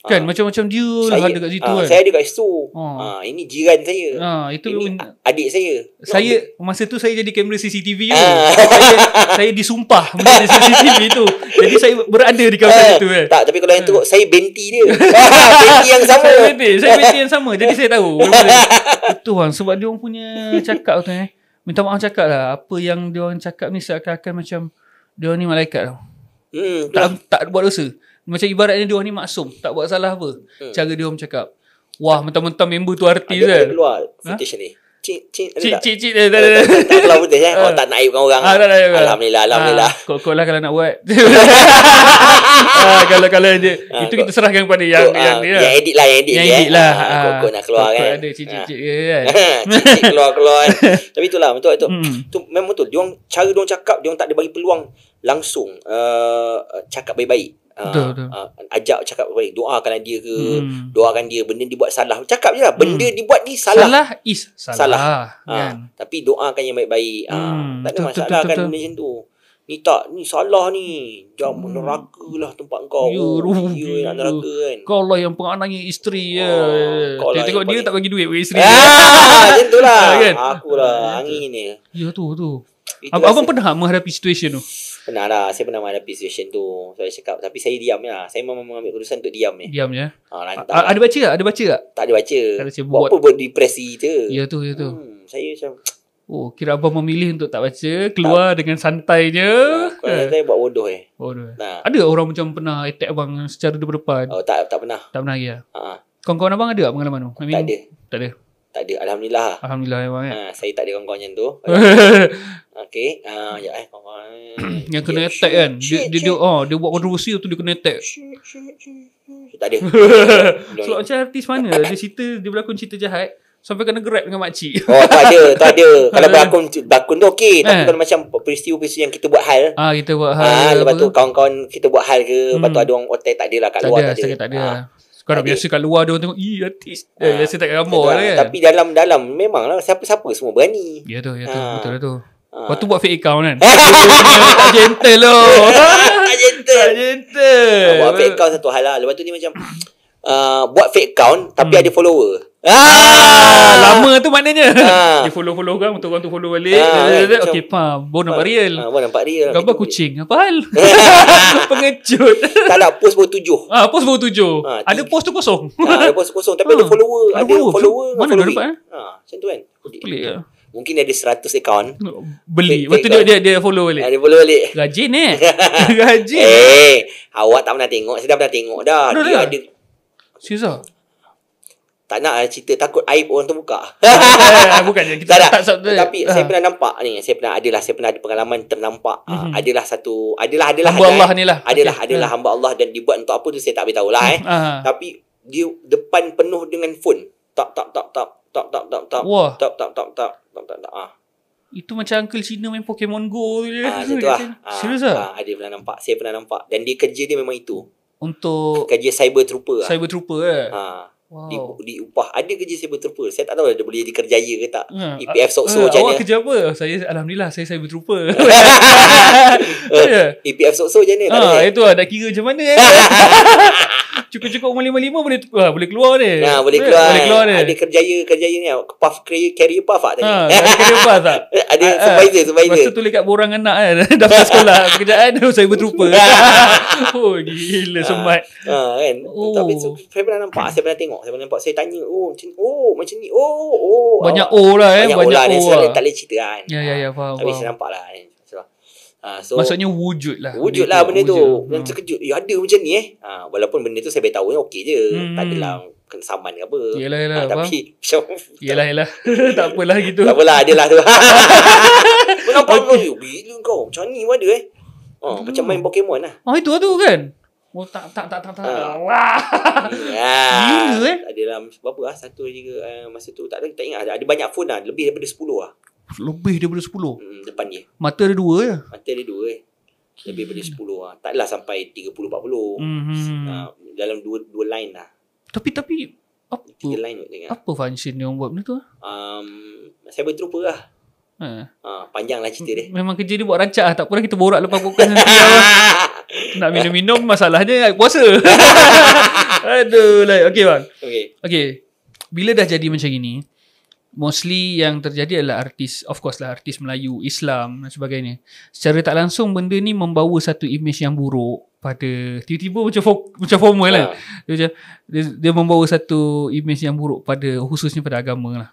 S2: Kan ha. macam-macam dia lah saya, lah ada kat situ ha, kan. Saya ada kat situ. Ha. ha
S1: ini jiran saya. Ha itu ini adik saya.
S2: Saya masa tu saya jadi kamera CCTV ha. saya, saya disumpah menjadi CCTV tu. Jadi saya berada di kawasan ha. Eh, itu kan. Eh. Tak tapi kalau yang tu eh. saya benti dia. benti yang sama. Saya benti, saya benti yang sama. Jadi saya tahu. Betul kan sebab dia orang punya cakap tu eh. Minta maaf cakap lah Apa yang dia orang cakap ni Seakan-akan macam Dia orang ni malaikat tau hmm, tak, tak buat dosa macam ibaratnya dia ni maksum. Tak buat salah apa. Hmm. Cara dia orang cakap. Wah, mentang-mentang member tu artis kan. Ada keluar ha? footage ha? ni. Cik, cik, cik, cik,
S1: cik, cik, cik, cik, cik, cik, tak eh. ha. oh, naibkan orang. Ah, tak naibkan. Alhamdulillah,
S2: alhamdulillah. Ha, kau lah kalau nak buat. ah, kalau kalau dia ha, itu kita serahkan kepada yang yang, yang ah, dia. Lah. Yang edit lah, yang edit. Yang edit lah. Eh. Kau nak keluar eh. kan. Ada cik, cik, cik, cik, keluar, keluar.
S1: Tapi itulah, betul, itu. Hmm. Itu memang betul. Dia cara dia cakap, dia tak ada bagi peluang langsung cakap baik-baik. Uh, uh, ajak cakap baik doakanlah dia ke hmm. doakan dia benda dia buat salah cakap je lah benda hmm. dibuat ni salah salah
S2: is salah, salah. Uh, yeah. Kan?
S1: tapi doakan yang baik-baik ah, hmm. uh, tak ada betul, masalah betul, kan betul, kan macam
S2: tu ni tak ni salah ni jam hmm. neraka lah tempat kau ya oh, ya nak neraka kan kau lah yang penganangi isteri oh, ya kau lah tengok dia tak bagi duit bagi isteri macam tu lah kan? aku lah angin ni
S1: ya tu tu Abang
S2: pernah menghadapi situasi tu
S1: Pernah lah Saya pernah menghadapi situation tu So saya cakap Tapi saya diam lah Saya memang mengambil keputusan Untuk
S2: diam je Diam je ha, lah. ada baca tak? Ada baca tak? Tak ada baca, tak ada baca buat, buat apa buat depresi je Ya tu ya tu hmm, Saya macam Oh kira abang memilih Untuk tak baca Keluar tak. dengan santainya ha, eh. Saya
S1: buat bodoh eh Bodoh eh. nah. Ada
S2: orang macam pernah Attack abang Secara depan oh, tak, tak pernah Tak pernah lagi lah ha. Kawan-kawan abang ada tak pengalaman tu? Tak ada Tak ada tak ada Alhamdulillah Alhamdulillah ya ya. Ha, saya tak ada kawan-kawan yang tu
S1: Okay ah, ya eh, eh
S2: hmm, yang kena yeah. attack kan dia dia, oh dia buat kontroversi tu dia kena attack tak ada so macam artis mana dia cerita dia berlakon cerita jahat sampai kena grab dengan mak oh
S1: tak ada tak ada kalau berlakon berlakon tu okey tapi eh. kalau macam peristiwa-peristiwa yang kita buat hal
S2: ah kita buat hal ah, lepas tu
S1: kawan-kawan kita buat hal ke hmm. lepas tu hmm. ada orang hotel tak adalah kat luar tak ada tak ada ha. Ah.
S2: Kalau biasa kat luar dia orang tengok, "Ih, artis." Eh, ah. biasa tak gambar lah, lah kan. Tapi dalam-dalam
S1: memanglah siapa-siapa semua berani.
S2: Ya tu, ya tu, betul lah tu. Ah. Lepas tu buat fake account kan Tak gentle lo lah. Tak gentle Tak
S1: gentle ah, Buat fake account satu hal lah Lepas tu ni macam uh, Buat fake account Tapi hmm. ada follower Ah, ah, lama tu
S2: maknanya ah. Dia follow-follow kan Untuk orang tu follow balik ah, eh, macam, Okay pa, Baru nampak real ah, Baru nampak real Gambar itu kucing dia. Apa hal Pengecut Tak ada lah, post baru tujuh ah, Post baru tujuh ah, tinggi. Ada post tu kosong ah, Ada post kosong Tapi ah. ada follower Ada, ada follower, Mana dapat eh? ah, Macam tu kan Pelik
S1: Mungkin dia ada 100 account Beli Lepas tu dia, dia, dia follow balik ah, Dia follow balik Rajin eh Rajin Eh hey, Awak tak pernah tengok Saya dah pernah tengok dah Dia no, ada Siza Tak nak eh, cerita Takut aib orang tu buka
S2: eh, eh, Bukan Kita
S1: tak, tak, tak, Tapi ah. saya pernah nampak ni Saya pernah adalah Saya pernah ada pengalaman Ternampak mm-hmm. Adalah satu Adalah adalah Hamba Allah ni lah Adalah okay. adalah hamba Allah Dan dibuat untuk apa tu Saya tak beritahu lah eh Tapi Dia depan penuh dengan phone Tak tak tak tak tap tap tap tap Wah. tap tap tap tap tap tap tap ah.
S2: Itu macam Uncle Cina main Pokemon Go tu je. Ah, tu lah. Serius ah? Ah,
S1: dia pernah nampak. Saya pernah nampak. Dan dia kerja dia memang itu.
S2: Untuk?
S1: Kerja cyber trooper lah. Cyber trooper eh? Ah. Wow. Di, upah Ada kerja cyber trooper Saya tak tahu Dia boleh jadi kerjaya ke tak ha, ya. EPF Sokso eh, macam mana Awak
S2: kerja apa saya, Alhamdulillah Saya saya cyber trooper EPF
S1: Sokso macam mana ah, eh? Itu
S2: ada ah, kira macam mana eh? cukup-cukup umur lima-lima boleh ha, boleh keluar ni. Ha, ah, boleh keluar. Boleh, keluar dia. Ada kerjaya kerjaya ni. Puff career, Kerja puff tak? Ha, ada career puff ah. tak? ada ha, supervisor, supervisor. Masa tulis kat borang anak kan. Daftar sekolah. Pekerjaan tu saya berterupa.
S1: oh, gila ha, kan? Oh. Tapi so, saya pernah nampak. Saya pernah tengok. Saya pernah nampak. Saya tanya. Oh, macam, oh, macam ni. Oh, oh. Banyak oh lah eh. Banyak, banyak lah. Saya lah. tak boleh cerita kan. Ya, ya, ya. Tapi saya nampak lah. Kan? Ah,
S2: so, Maksudnya wujud lah Wujud lah benda, tu wujud. Yang hmm.
S1: terkejut Ya ada macam ni eh ha, Walaupun benda tu saya boleh tahu eh, Okey je hmm. Tak adalah Kena saman ke apa Yelah yelah ha, Tapi macam,
S2: Yelah yelah Tak
S1: apalah gitu Tak apalah lah tu Nampak okay. kau oh, Bila
S2: kau Macam ni pun ada eh
S1: ha, hmm. Macam main Pokemon lah
S2: Oh itu lah tu kan Oh tak tak tak tak tak. Uh, Wah.
S1: Yeah. Gila eh. Ada dalam berapa lah satu je uh, masa tu tak tahu tak ingat ada, ada banyak phone lah lebih daripada sepuluh lah
S2: lebih daripada 10 hmm, depan dia mata ada dua ya.
S1: mata ada dua eh lebih daripada 10 ah taklah sampai 30 40 mm-hmm. uh, dalam dua dua line lah tapi tapi apa tiga line tu kan? apa
S2: function dia buat benda tu ah?
S1: um cyber trooper lah Ha. Ha, panjanglah cerita dia.
S2: Memang kerja dia buat rancak lah. Tak pernah kita borak lepas pokok nanti. Lah. Nak minum-minum masalahnya puasa. Aduh. Like. Okay bang. Okay. Okay. Bila dah jadi macam ini, mostly yang terjadi adalah artis of course lah artis Melayu Islam dan sebagainya secara tak langsung benda ni membawa satu image yang buruk pada tiba-tiba macam fo- macam formal yeah. lah ya. dia, macam, dia, dia membawa satu image yang buruk pada khususnya pada agama lah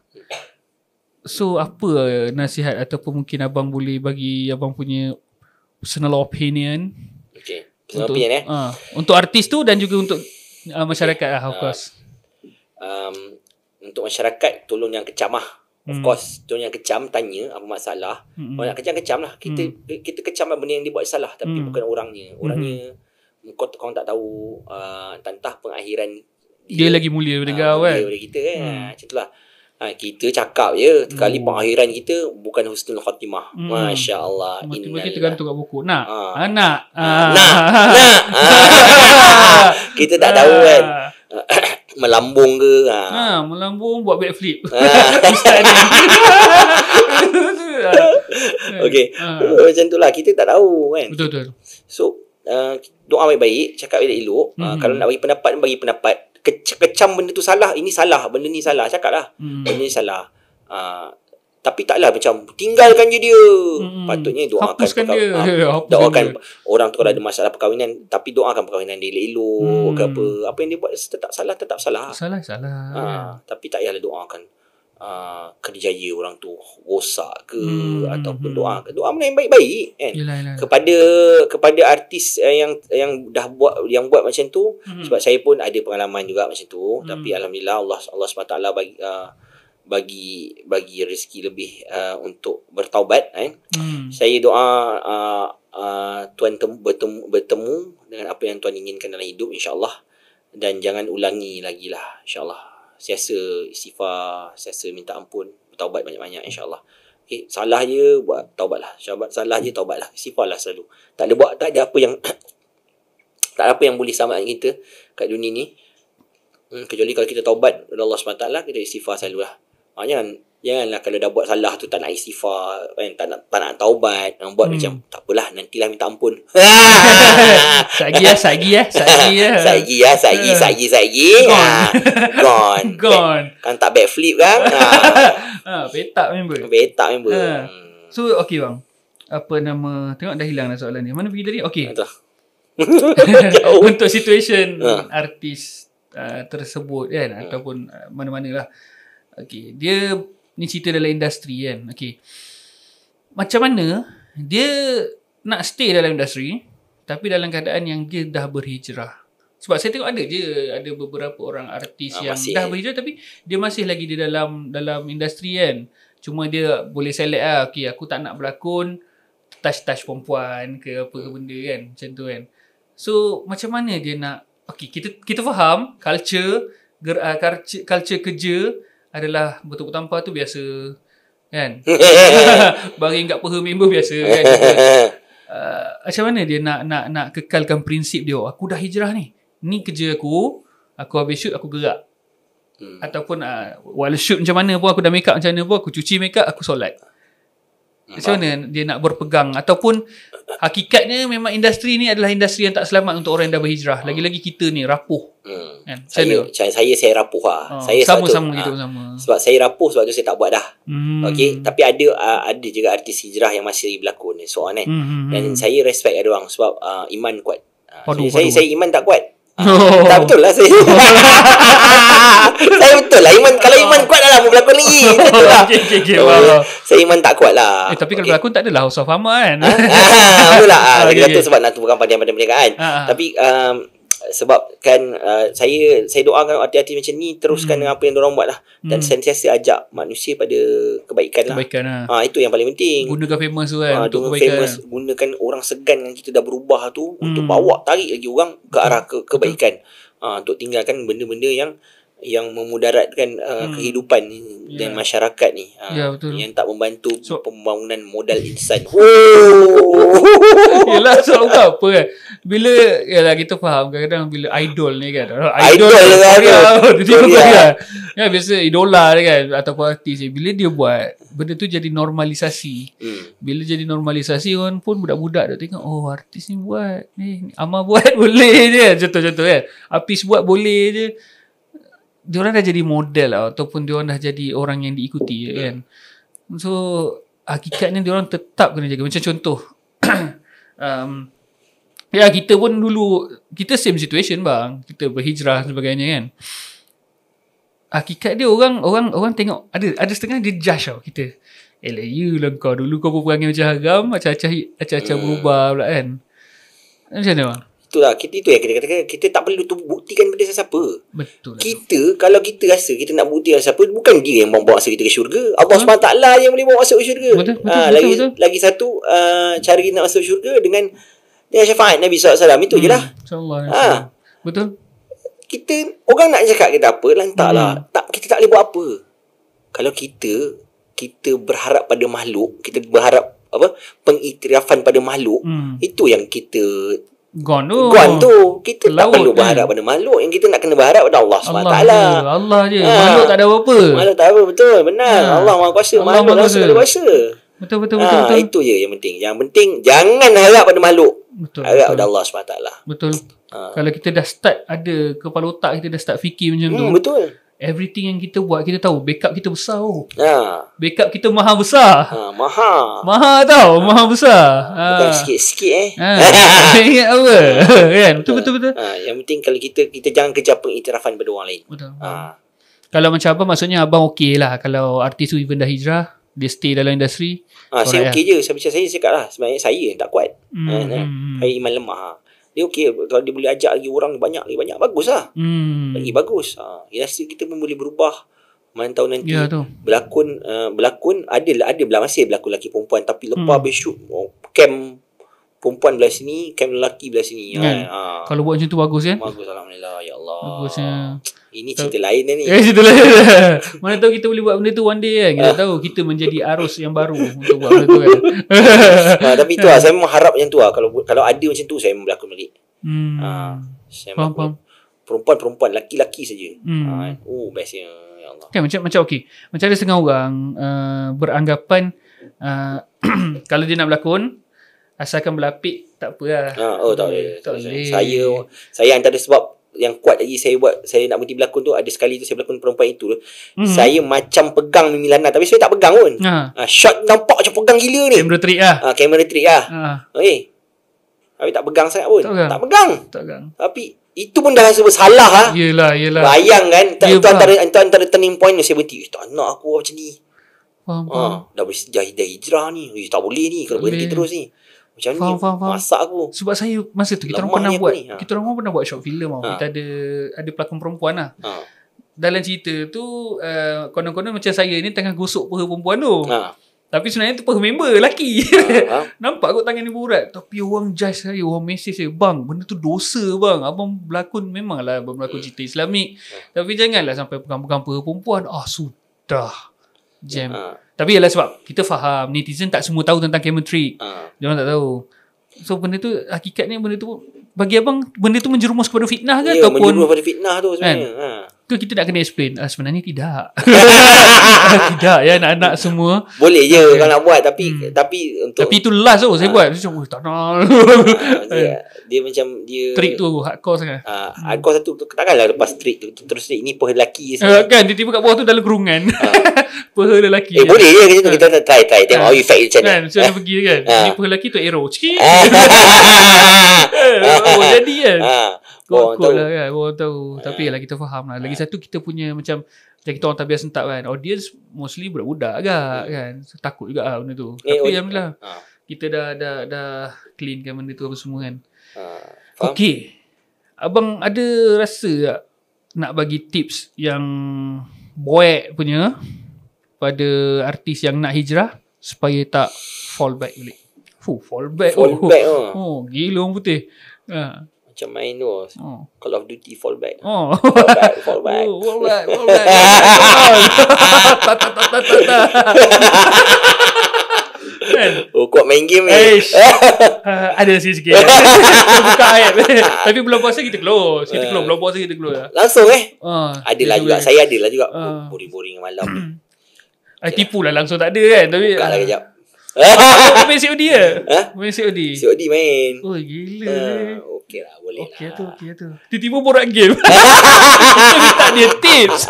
S2: so apa eh, nasihat ataupun mungkin abang boleh bagi abang punya personal opinion okay untuk, opinion eh uh, untuk artis tu dan juga untuk uh, masyarakat lah of ah. course
S1: um, untuk masyarakat tolong yang kecamah of mm. course tolong yang kecam tanya apa masalah mm. orang nak kecam kecam lah kita mm. kita kecam lah benda yang dibuat salah tapi mm. bukan orangnya hmm. orangnya mm. kau, kau tak tahu uh, tentang pengakhiran
S2: dia, dia lagi mulia daripada uh, kau kan daripada kita kan mm.
S1: macam itulah Ha, ah, kita cakap ya sekali mm. pengakhiran kita bukan husnul khatimah mm. masyaallah
S2: innal kita gantung kat buku nak ha. Ha, nak ha. nak nak ha. kita tak tahu kan melambung ke ha. ha melambung buat backflip ha. Kan? okay. ha. macam
S1: itulah kita tak tahu kan betul betul so uh, doa baik-baik cakap baik elok uh, hmm. uh, kalau nak bagi pendapat bagi pendapat kecam benda tu salah ini salah benda ni salah cakaplah hmm. benda ni salah ah, tapi taklah macam tinggalkan je dia. Hmm. Patutnya doakan perkahwinan. Dia. Ha, doakan dia. orang tu kalau ada masalah perkahwinan tapi doakan perkahwinan dia elok-elok hmm. ke mm. apa. Apa yang dia buat tetap salah tetap salah. Salah salah. Ha, tapi tak payahlah doakan uh, kerjaya orang tu rosak ke hmm. ataupun mm. doa doa mana yang baik-baik kan. Yelah, yelah. Kepada kepada artis eh, yang yang dah buat yang buat macam tu hmm. sebab saya pun ada pengalaman juga macam tu hmm. tapi mm. alhamdulillah Allah Allah Subhanahuwataala bagi uh, bagi bagi rezeki lebih uh, untuk bertaubat eh. Hmm. Saya doa uh, uh, tuan tem- bertemu, bertemu dengan apa yang tuan inginkan dalam hidup insyaallah dan jangan ulangi lagi lah insyaallah allah Siasa istighfar, siasa minta ampun, bertaubat banyak-banyak insyaallah allah eh, salah je buat taubatlah. sahabat salah je taubatlah. Istighfarlah selalu. Tak ada buat tak ada apa yang tak ada apa yang boleh selamatkan kita kat dunia ni. Hmm, kecuali kalau kita taubat kepada Allah SWT, kita istighfar selalu lah. Ha, jangan janganlah kalau dah buat salah tu tak nak istighfar, kan, tak nak tak nak taubat, nak buat hmm. macam tak apalah nantilah minta ampun. Sagi ya, sagi ya, sagi ya. Sagi ya, sagi, hmm. sagi, sagi. Gone. Ah, gone. Bet, kan tak backflip kan?
S2: ha.
S1: Ah. betak member. Betak member. Ha.
S2: So okay bang. Apa nama Tengok dah hilang dah soalan ni Mana pergi tadi Okay Entah. Untuk situation ha. Artis uh, Tersebut kan ha. Ataupun uh, Mana-mana lah Okay. Dia ni cerita dalam industri kan. Okay. Macam mana dia nak stay dalam industri tapi dalam keadaan yang dia dah berhijrah. Sebab saya tengok ada je ada beberapa orang artis ah, yang masih. dah berhijrah tapi dia masih lagi di dalam dalam industri kan. Cuma dia boleh select lah. Okay, aku tak nak berlakon touch-touch perempuan ke apa ke benda kan. Macam tu kan. So, macam mana dia nak... Okay, kita kita faham culture, ger, uh, culture, culture kerja adalah betul betul tanpa tu biasa kan bagi enggak perlu member biasa kan uh, macam mana dia nak nak nak kekalkan prinsip dia oh, aku dah hijrah ni ni kerja aku aku habis shoot aku gerak hmm. ataupun uh, while shoot macam mana pun aku dah make up macam mana pun aku cuci make up aku solat hmm, macam mana dia nak berpegang ataupun hakikatnya memang industri ni adalah industri yang tak selamat untuk orang yang dah berhijrah. Lagi-lagi kita ni rapuh. Hmm. Kan? Saya,
S1: saya saya rapuh lah. Oh, sama-sama gitu ha, ah. sama. Sebab saya rapuh sebab tu saya tak buat dah.
S2: Hmm. Okay?
S1: Tapi ada uh, ada juga artis hijrah yang masih lagi berlakon. Eh, so on, eh? hmm, hmm, Dan hmm. saya respect dia orang sebab uh, iman kuat. Uh, padu, so padu, saya, padu. saya iman tak kuat. Oh. Tak betul lah saya. saya betul lah iman kalau iman kuat dalam berlakon lagi. Betul lah. Okay, okay, okay, so, okay. Oh, saya iman tak kuat lah.
S2: Eh, tapi kalau okay. berlakon tak adalah House of Hama kan. Ah,
S1: betul lah. Okay, ah, okay. sebab nak bukan pandai-pandai kan. Ah, tapi um, sebab kan uh, saya saya doakan hati-hati macam ni teruskan hmm. dengan apa yang orang buat lah dan hmm. sentiasa ajak manusia pada kebaikan, lah. kebaikan lah. lah. Ha, itu yang paling penting.
S2: Gunakan famous tu kan ha, untuk kebaikan. Famous,
S1: gunakan orang segan yang kita dah berubah tu hmm. untuk bawa tarik lagi orang ke arah ke- kebaikan. Ha, untuk tinggalkan benda-benda yang yang memudaratkan uh, hmm. kehidupan yeah. dan masyarakat ni uh, yeah, betul. yang
S2: tak membantu so, pembangunan modal insan. Oh. Yelah soal kau apa kan? bila ya lah, kita faham kadang-kadang bila idol ni kan idol idol lah dia ya. dia ya biasa idola kan ataupun artis ni bila dia buat benda tu jadi normalisasi hmm. bila jadi normalisasi orang pun budak-budak dah tengok oh artis ni buat ni ama buat boleh je contoh-contoh kan Apis buat boleh je dia orang dah jadi model lah ataupun dia orang dah jadi orang yang diikuti yeah. kan so hakikatnya dia orang tetap kena jaga macam contoh um, Ya kita pun dulu kita same situation bang. Kita berhijrah sebagainya kan. Hakikat dia orang orang orang tengok ada ada setengah dia judge tau kita. Eh you lah kau dulu kau berperangai macam haram macam-macam acah berubah pula kan. Macam mana bang?
S1: Itulah kita itu yang kita katakan kita tak perlu tu buktikan pada siapa. Betul. Lah. Kita lah. kalau kita rasa kita nak buktikan siapa bukan dia yang bawa masuk kita ke syurga. Allah ha? SWT yang boleh bawa masuk ke syurga. Betul, betul, ha, betul, lagi betul. lagi satu uh, ah, cara kita nak masuk syurga dengan dengan syafaat Nabi SAW Itu je hmm, lah
S2: ha. Betul
S1: Kita Orang nak cakap kita apa Lantak lah hmm. tak, Kita tak boleh buat apa Kalau kita Kita berharap pada makhluk Kita berharap apa Pengiktirafan pada makhluk hmm. Itu yang kita
S2: Gone tu Gone tu
S1: Kita Laut tak perlu je. Kan? berharap pada makhluk Yang kita nak kena berharap pada Allah SWT Allah
S2: Allah je. Ha. Makhluk tak ada apa-apa Makhluk tak ada
S1: apa Betul Benar ha. Allah maha kuasa Allah Makhluk maha kuasa
S2: Betul betul betul, ha, betul, betul.
S1: Itu je yang penting Yang penting Jangan harap pada makhluk Betul. Ayat betul. Allah SWT. Lah.
S2: Betul. Ha. Kalau kita dah start ada kepala otak, kita dah start fikir macam hmm, tu. Betul. Everything yang kita buat, kita tahu backup kita besar. Oh. Ha. Backup kita maha besar. Ha,
S1: maha. Maha tau, ha. maha besar. Ha. Bukan sikit-sikit eh. Ha. Ingat apa? Ha. kan? Betul, betul, betul. Ha. Yang penting kalau kita, kita jangan kejar pengiktirafan pada orang lain. Betul. Ha.
S2: Kalau macam apa maksudnya abang okey lah kalau artis tu even dah hijrah dia stay dalam industri ha, saya right, ya.
S1: je saya macam saya cakap lah sebenarnya saya yang tak kuat hmm, ah, kan? hmm, hmm. saya iman lemah dia okey kalau dia boleh ajak lagi orang banyak lagi banyak bagus lah hmm. lagi bagus ha, industri kita pun boleh berubah mana tahun nanti ya, tu. berlakon uh, berlakon ada ada belah masih berlakon lelaki perempuan tapi lepas hmm. habis shoot oh, camp
S2: perempuan belah sini camp lelaki belah sini kan? Ha. kalau buat macam tu bagus kan bagus Alhamdulillah ya Allah bagusnya ini cerita lain dah ni Eh cerita lain Mana tahu kita boleh buat benda tu One day kan Kita ah. tahu Kita menjadi arus yang baru Untuk buat benda tu kan ha, Tapi tu lah Saya memang harap macam tu
S1: lah Kalau, kalau ada macam tu Saya berlakon balik
S2: hmm. ha, saya faham, faham.
S1: Perempuan-perempuan Laki-laki saja hmm. ha, Oh bestnya Ya Allah
S2: kan, macam, macam okay Macam ada setengah orang uh, Beranggapan uh, Kalau dia nak berlakon Asalkan berlapik tak apa
S1: Ha, oh tak boleh. Tak boleh. Saya saya antara sebab yang kuat lagi saya buat saya nak berhenti berlakon tu ada sekali tu saya berlakon perempuan itu tu. hmm Saya macam pegang Mimi Lana tapi saya tak pegang pun. Ha. uh shot nampak macam pegang gila ni. Camera trick ah. Ha, camera trick ah. Ha. uh Tapi tak pegang sangat pun. Tak pegang. Tak pegang. Tak Tapi itu pun dah rasa bersalah ha.
S2: Yelah, yelah. Bayang kan. Tak, itu, antara, itu
S1: antara turning point saya berhenti. Eh, tak nak aku macam ni. Faham. Ha. Dah, dah hijrah ni. Ui, eh, tak boleh ni. Kalau boleh. berhenti terus ni. Macam faham, ni faham, faham.
S2: Masak aku Sebab saya Masa tu kita orang pernah buat ha. Kita orang pernah buat short film ha. Kita ada Ada pelakon perempuan lah ha. Dalam cerita tu uh, Konon-konon macam saya ni Tengah gosok peha perempuan tu ha. Tapi sebenarnya tu peha member Lelaki ha. ha. Nampak kot tangan ni berurat Tapi orang judge saya Orang message saya Bang benda tu dosa bang Abang berlakon Memang lah Abang berlakon hmm. cerita islamik ha. Tapi janganlah Sampai pegang-pegang peha perempuan Ah sudah Jam ha. Tapi ialah sebab kita faham netizen tak semua tahu tentang chemistry. Uh. Ah. Dia orang tak tahu. So benda tu hakikatnya benda tu bagi abang benda tu menjerumus kepada fitnah ke yeah, ataupun menjerumus kepada fitnah tu sebenarnya. Kan? Ah. So kita nak kena explain uh, Sebenarnya tidak Tidak ya Anak-anak semua
S1: Boleh je okay. Kalau nak buat Tapi hmm. Tapi untuk Tapi itu last
S2: tu uh, Saya ah. buat Saya macam Tak nak
S1: ah, Dia macam dia Trick tu Hardcore sangat uh, Hardcore satu tu, Takkanlah lepas trick tu Terus trick Ini per lelaki uh,
S2: Kan Dia tiba kat bawah tu Dalam kerungan uh. Per lelaki Eh je. boleh je
S1: Kita, kita uh. try try Tengok uh. effect macam mana kan, Macam mana eh. pergi kan uh. Ini
S2: per lelaki tu arrow Cik Luar lah kan Orang tahu yeah. Tapi lah kita faham lah Lagi yeah. satu kita punya macam Macam kita orang tak biasa entak kan Audience mostly budak-budak agak yeah. kan so, Takut juga lah benda tu eh, Tapi Alhamdulillah ha. Kita dah, dah dah cleankan benda tu apa semua kan ah, ha. Okay Abang ada rasa tak Nak bagi tips yang Boek punya Pada artis yang nak hijrah Supaya tak fall back balik Fuh, fall back. Fall oh, back. Oh. oh, gila orang putih. Ha macam main tu oh. Call of Duty fallback. Oh. Fallback, fallback. Oh, fallback, fallback. ta, ta, kan? ta, ta, ta. Oh, kuat main game ni. Eh. uh, ada sikit-sikit. Buka air. Tapi bulan puasa kita close. Kita close. Bulan puasa kita close. Langsung eh. Uh, ah, adalah juga. Saya adalah juga. Ah. Oh, boring-boring uh. malam. Hmm. Okay. Eh, lah. tipu lah langsung tak ada kan. Tapi, Buka lah kejap. Kau main COD ke? Ha? Main COD? COD main.
S1: Oh, gila okey lah boleh okay lah. Okey lah. tu, okey tu.
S2: Tiba-tiba borak game.
S1: Kita dia tips.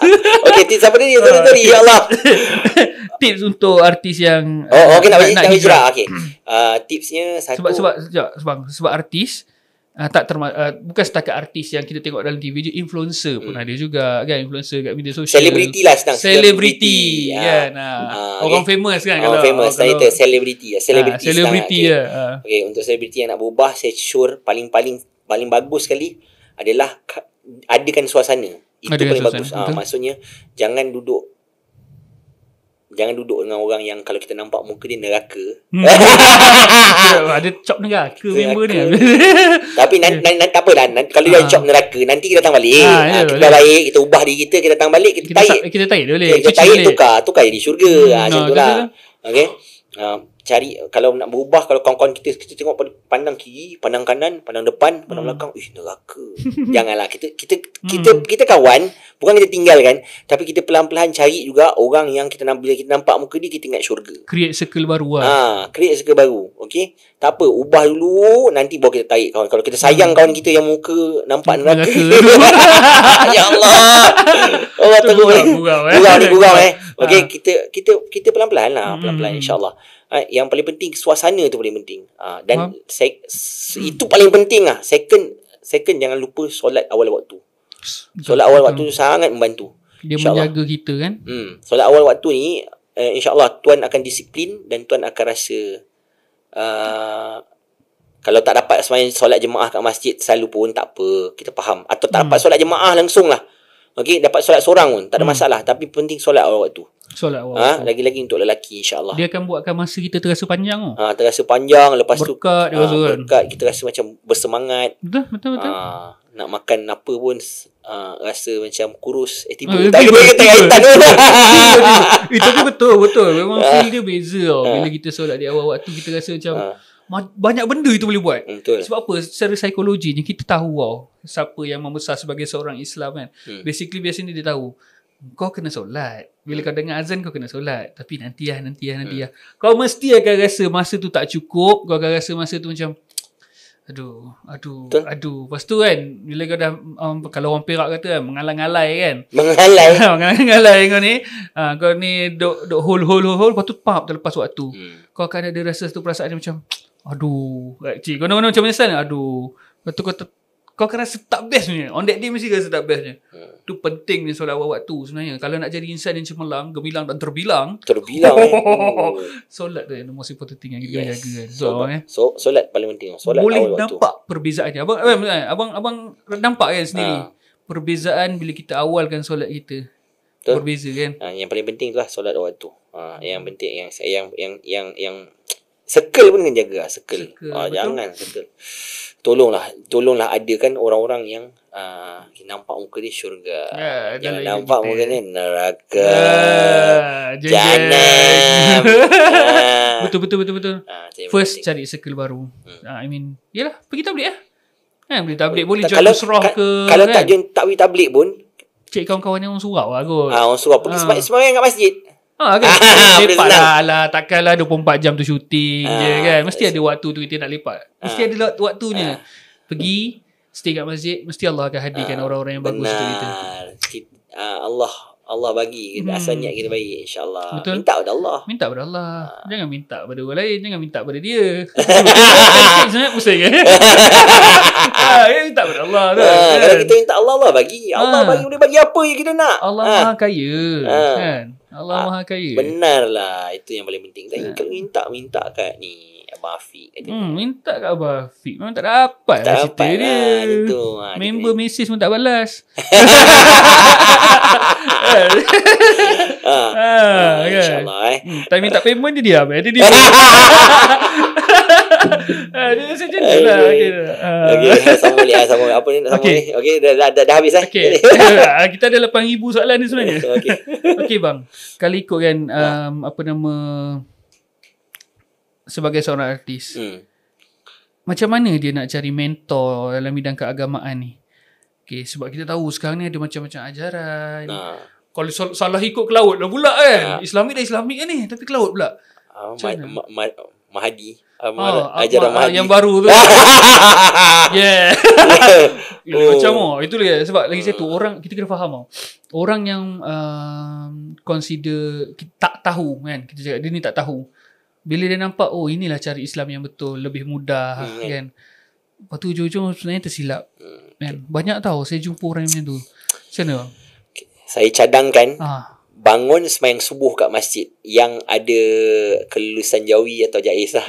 S1: okey, tips apa ni? Sorry, sorry. Okay. Ya Allah.
S2: tips untuk artis yang Oh, oh okey nak bagi nak hijrah. Okey. Uh, tipsnya satu sebab sebab sebab sebab artis uh, Uh, tak term- uh, ah, bukan setakat artis yang kita tengok dalam TV je influencer hmm. pun ada juga kan influencer kat media sosial celebrity lah senang celebrity, ya. yeah. kan uh, uh, orang famous kan orang kalau, famous kalau, kalau, celebrity ya. celebrity, uh, celebrity lah okay. Yeah. Uh.
S1: ok untuk celebrity yang nak berubah saya sure paling-paling paling bagus sekali adalah adakan suasana itu adakan paling suasana. bagus uh, maksudnya jangan duduk Jangan duduk dengan orang yang kalau kita nampak muka dia neraka. Hmm.
S3: Ada cop lah, neraka member dia.
S1: Tapi nanti tak apalah. Kalau dia ah. cop neraka, nanti kita datang balik. Ah, ya, ah, kita baik, kita ubah diri kita, kita datang balik, kita taik.
S2: Kita taik boleh. Kita taik
S1: tukar. Tukar jadi syurga. Hmm. Macam tu lah. lah. Okay cari kalau nak berubah kalau kawan-kawan kita kita tengok pandang kiri, pandang kanan, pandang depan, pandang hmm. belakang, ih neraka. Janganlah kita kita kita hmm. kita kawan, bukan kita tinggal kan, tapi kita pelan-pelan cari juga orang yang kita nampak bila kita nampak muka dia kita ingat syurga.
S2: Create circle baru ah. Ha,
S1: create circle baru. Okey. Tak apa, ubah dulu nanti baru kita tarik kawan. Kalau kita sayang hmm. kawan kita yang muka nampak neraka. ya Allah.
S3: Allah tegur. Lah, gurau eh. Gurau eh. Okay, ha.
S1: kita kita kita pelan-pelan lah, hmm. pelan-pelan insya-Allah. Ha, yang paling penting suasana tu paling penting. Ha, dan ha. Sek, hmm. itu paling penting lah. Second second jangan lupa solat awal waktu. Solat awal waktu tu hmm. sangat membantu.
S2: Dia menjaga kita kan? Hmm.
S1: Solat awal waktu ni eh, insya-Allah tuan akan disiplin dan tuan akan rasa uh, kalau tak dapat sembahyang solat jemaah kat masjid selalu pun tak apa, kita faham. Atau tak hmm. dapat solat jemaah langsung lah. Okey, dapat solat seorang pun tak ada hmm. masalah tapi penting solat awal waktu.
S2: Solat awal. Ah, ha?
S1: lagi-lagi untuk lelaki insya-Allah.
S2: Dia akan buatkan masa kita terasa panjang tu.
S1: Ha, terasa panjang lepas berkat, tu. Berkat ha, kan. Berkat kita rasa macam bersemangat.
S2: Betul, betul, betul.
S1: Ha, nak makan apa pun ha, rasa macam kurus eh tiba ha, tiba kaitan itu betul betul memang ha. feel dia beza tau ha. bila kita
S2: solat di awal waktu kita rasa macam ha banyak benda itu boleh buat. Hmm, betul. Sebab apa? Secara ni kita tahu wow, siapa yang membesar sebagai seorang Islam kan. Hmm. Basically biasanya dia tahu kau kena solat. Bila hmm. kau dengar azan kau kena solat. Tapi nanti lah, nanti lah, nanti hmm. lah. Kau mesti akan rasa masa tu tak cukup. Kau akan rasa masa tu macam Aduh, aduh, Betul. aduh. Lepas tu kan, bila kau dah, um, kalau orang perak kata kan, mengalai-ngalai kan. Mengalai? mengalai-ngalai kau ni. Ha, kau ni duk, duk hole, hole, hold, hold. Lepas tu, pap, terlepas waktu. Hmm. Kau akan ada rasa satu perasaan macam, Aduh Cik kau nak macam menyesal Aduh Kau kata kau akan rasa tak best punya On that day mesti rasa tak best punya hmm. Tu pentingnya solat awal waktu sebenarnya Kalau nak jadi insan yang cemerlang Gemilang dan terbilang Terbilang eh. Solat tu yang most important thing Yang kita yes. jaga kan so, solat, eh. so, solat paling penting solat Boleh awal nampak waktu. perbezaannya abang, abang, eh, abang, abang nampak kan sendiri ha. Perbezaan bila kita awalkan solat kita Betul. Berbeza kan
S1: ha, Yang paling penting tu lah solat awal tu ha, Yang penting yang, yang, yang, yang, yang Circle pun kena jaga lah Circle, circle ah, Jangan circle Tolonglah Tolonglah adakan orang-orang yang ah, Nampak muka dia syurga yeah, Yang nampak kita. muka dia neraka yeah, ya, Jangan Betul betul betul betul. Ah, First
S2: cari circle baru hmm. Ah, I mean Yelah pergi tablik lah Kan boleh tablik Boleh join surah ke Kalau kan? tak join tak pergi tablik pun Cik kawan-kawan yang orang surau lah kot ah, Orang surau Pergi ah. semangat kat masjid Ah, kan? Ah, lepak lah, lah. Takkanlah 24 jam tu syuting ah, je kan. Mesti ada waktu tu kita nak lepak. Mesti ah, ada waktunya. Ah, Pergi, stay kat masjid. Mesti Allah akan hadirkan ah, orang-orang yang benar. bagus
S1: untuk kita. Ah, Allah Allah bagi hmm. asal niat kita baik insyaallah minta
S2: pada Allah minta pada Allah ha. jangan minta pada orang lain jangan minta pada dia sangat pusing eh, ah, eh minta pada Allah ha. kan? kalau kita minta Allah Allah bagi ha. Allah bagi boleh bagi apa yang kita nak Allah ha. maha
S1: kaya ha. kan Allah ha. maha kaya benarlah itu yang paling penting tak ha. minta minta kat ni Abang Afiq kata
S2: hmm, Minta kat Abang Afiq Memang tak dapat tak lah dapat lah, ha, dia itu, ha, Member dia mesej pun tak balas ha, ha, ha, kan. InsyaAllah eh. hmm, minta payment je dia Abang Dia ha, lah, dia Ha, dia macam macam lah Okay, sama sambung ni Apa ni Okay, okay dah, dah, dah, habis lah Kita ada 8,000 soalan ni sebenarnya Okay Okay bang Kalau ikut kan um, Apa nama sebagai seorang artis. Hmm. Macam mana dia nak cari mentor dalam bidang keagamaan ni? Okay, sebab kita tahu sekarang ni ada macam-macam ajaran. Nah. Kalau sal- salah ikut ke laut dah pula kan? Nah. Islami dah Islami kan ni? Tapi ke laut pula. Uh,
S1: Mahadi. Uh, ah, ajaran ah, Mahadi. Yang baru tu. yeah. oh. Macam oh,
S2: itu lagi. Ya, sebab lagi satu, orang, kita kena faham tau. Orang yang uh, consider, tak tahu kan? Kita cakap, dia ni tak tahu bila dia nampak oh inilah cari Islam yang betul lebih mudah hmm. kan lepas tu hujung-hujung sebenarnya tersilap hmm. kan banyak tau saya jumpa orang macam tu macam mana
S1: saya cadangkan ah bangun semayang subuh kat masjid yang ada kelulusan jawi atau jais lah.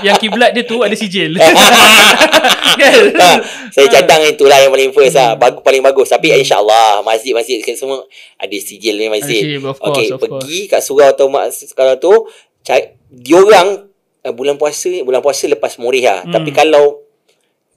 S2: yang kiblat dia tu ada sijil. nah,
S1: kan? saya cadang itulah yang paling first lah. Hmm. Bagus, paling bagus. Tapi hmm. insyaAllah masjid-masjid semua ada sijil ni masjid. Course, okay, pergi course. kat surau atau sekarang tu. Cari, diorang eh, bulan puasa ni, bulan puasa lepas murih lah. Hmm. Tapi kalau,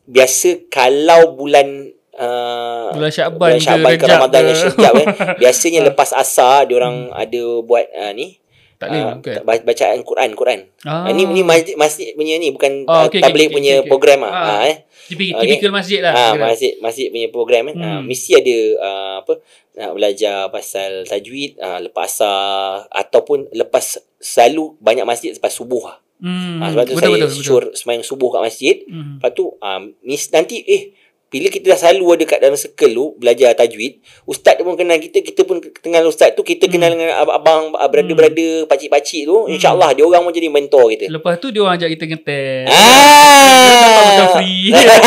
S1: biasa kalau bulan... Ah, bulan Syaban bulan Syaban ke, ke ke. Syaban, eh. biasanya lepas asar dia orang hmm. ada buat uh, ni tak ni ah, bukan okay. bacaan Quran Quran ah. uh, ni ni masjid masjid punya ni bukan oh, ah, okay, uh, tablet okay, punya okay. program ah ha, eh typical okay. masjid lah ha, masjid masjid punya program eh hmm. uh, mesti ada uh, apa nak belajar pasal tajwid uh, lepas asar ataupun lepas selalu banyak masjid lepas subuh ah
S3: Hmm, ha, sebab tu betul, saya betul,
S1: semayang subuh kat masjid hmm. Lepas tu um, mis, Nanti eh bila kita dah selalu ada kat dalam circle tu belajar tajwid ustaz tu pun kenal kita kita pun kenal ustaz tu kita kenal hmm. dengan abang abang brother hmm. pakcik-pakcik tu hmm. insyaallah dia orang pun jadi mentor kita
S2: lepas tu dia orang ajak kita ngetel ah.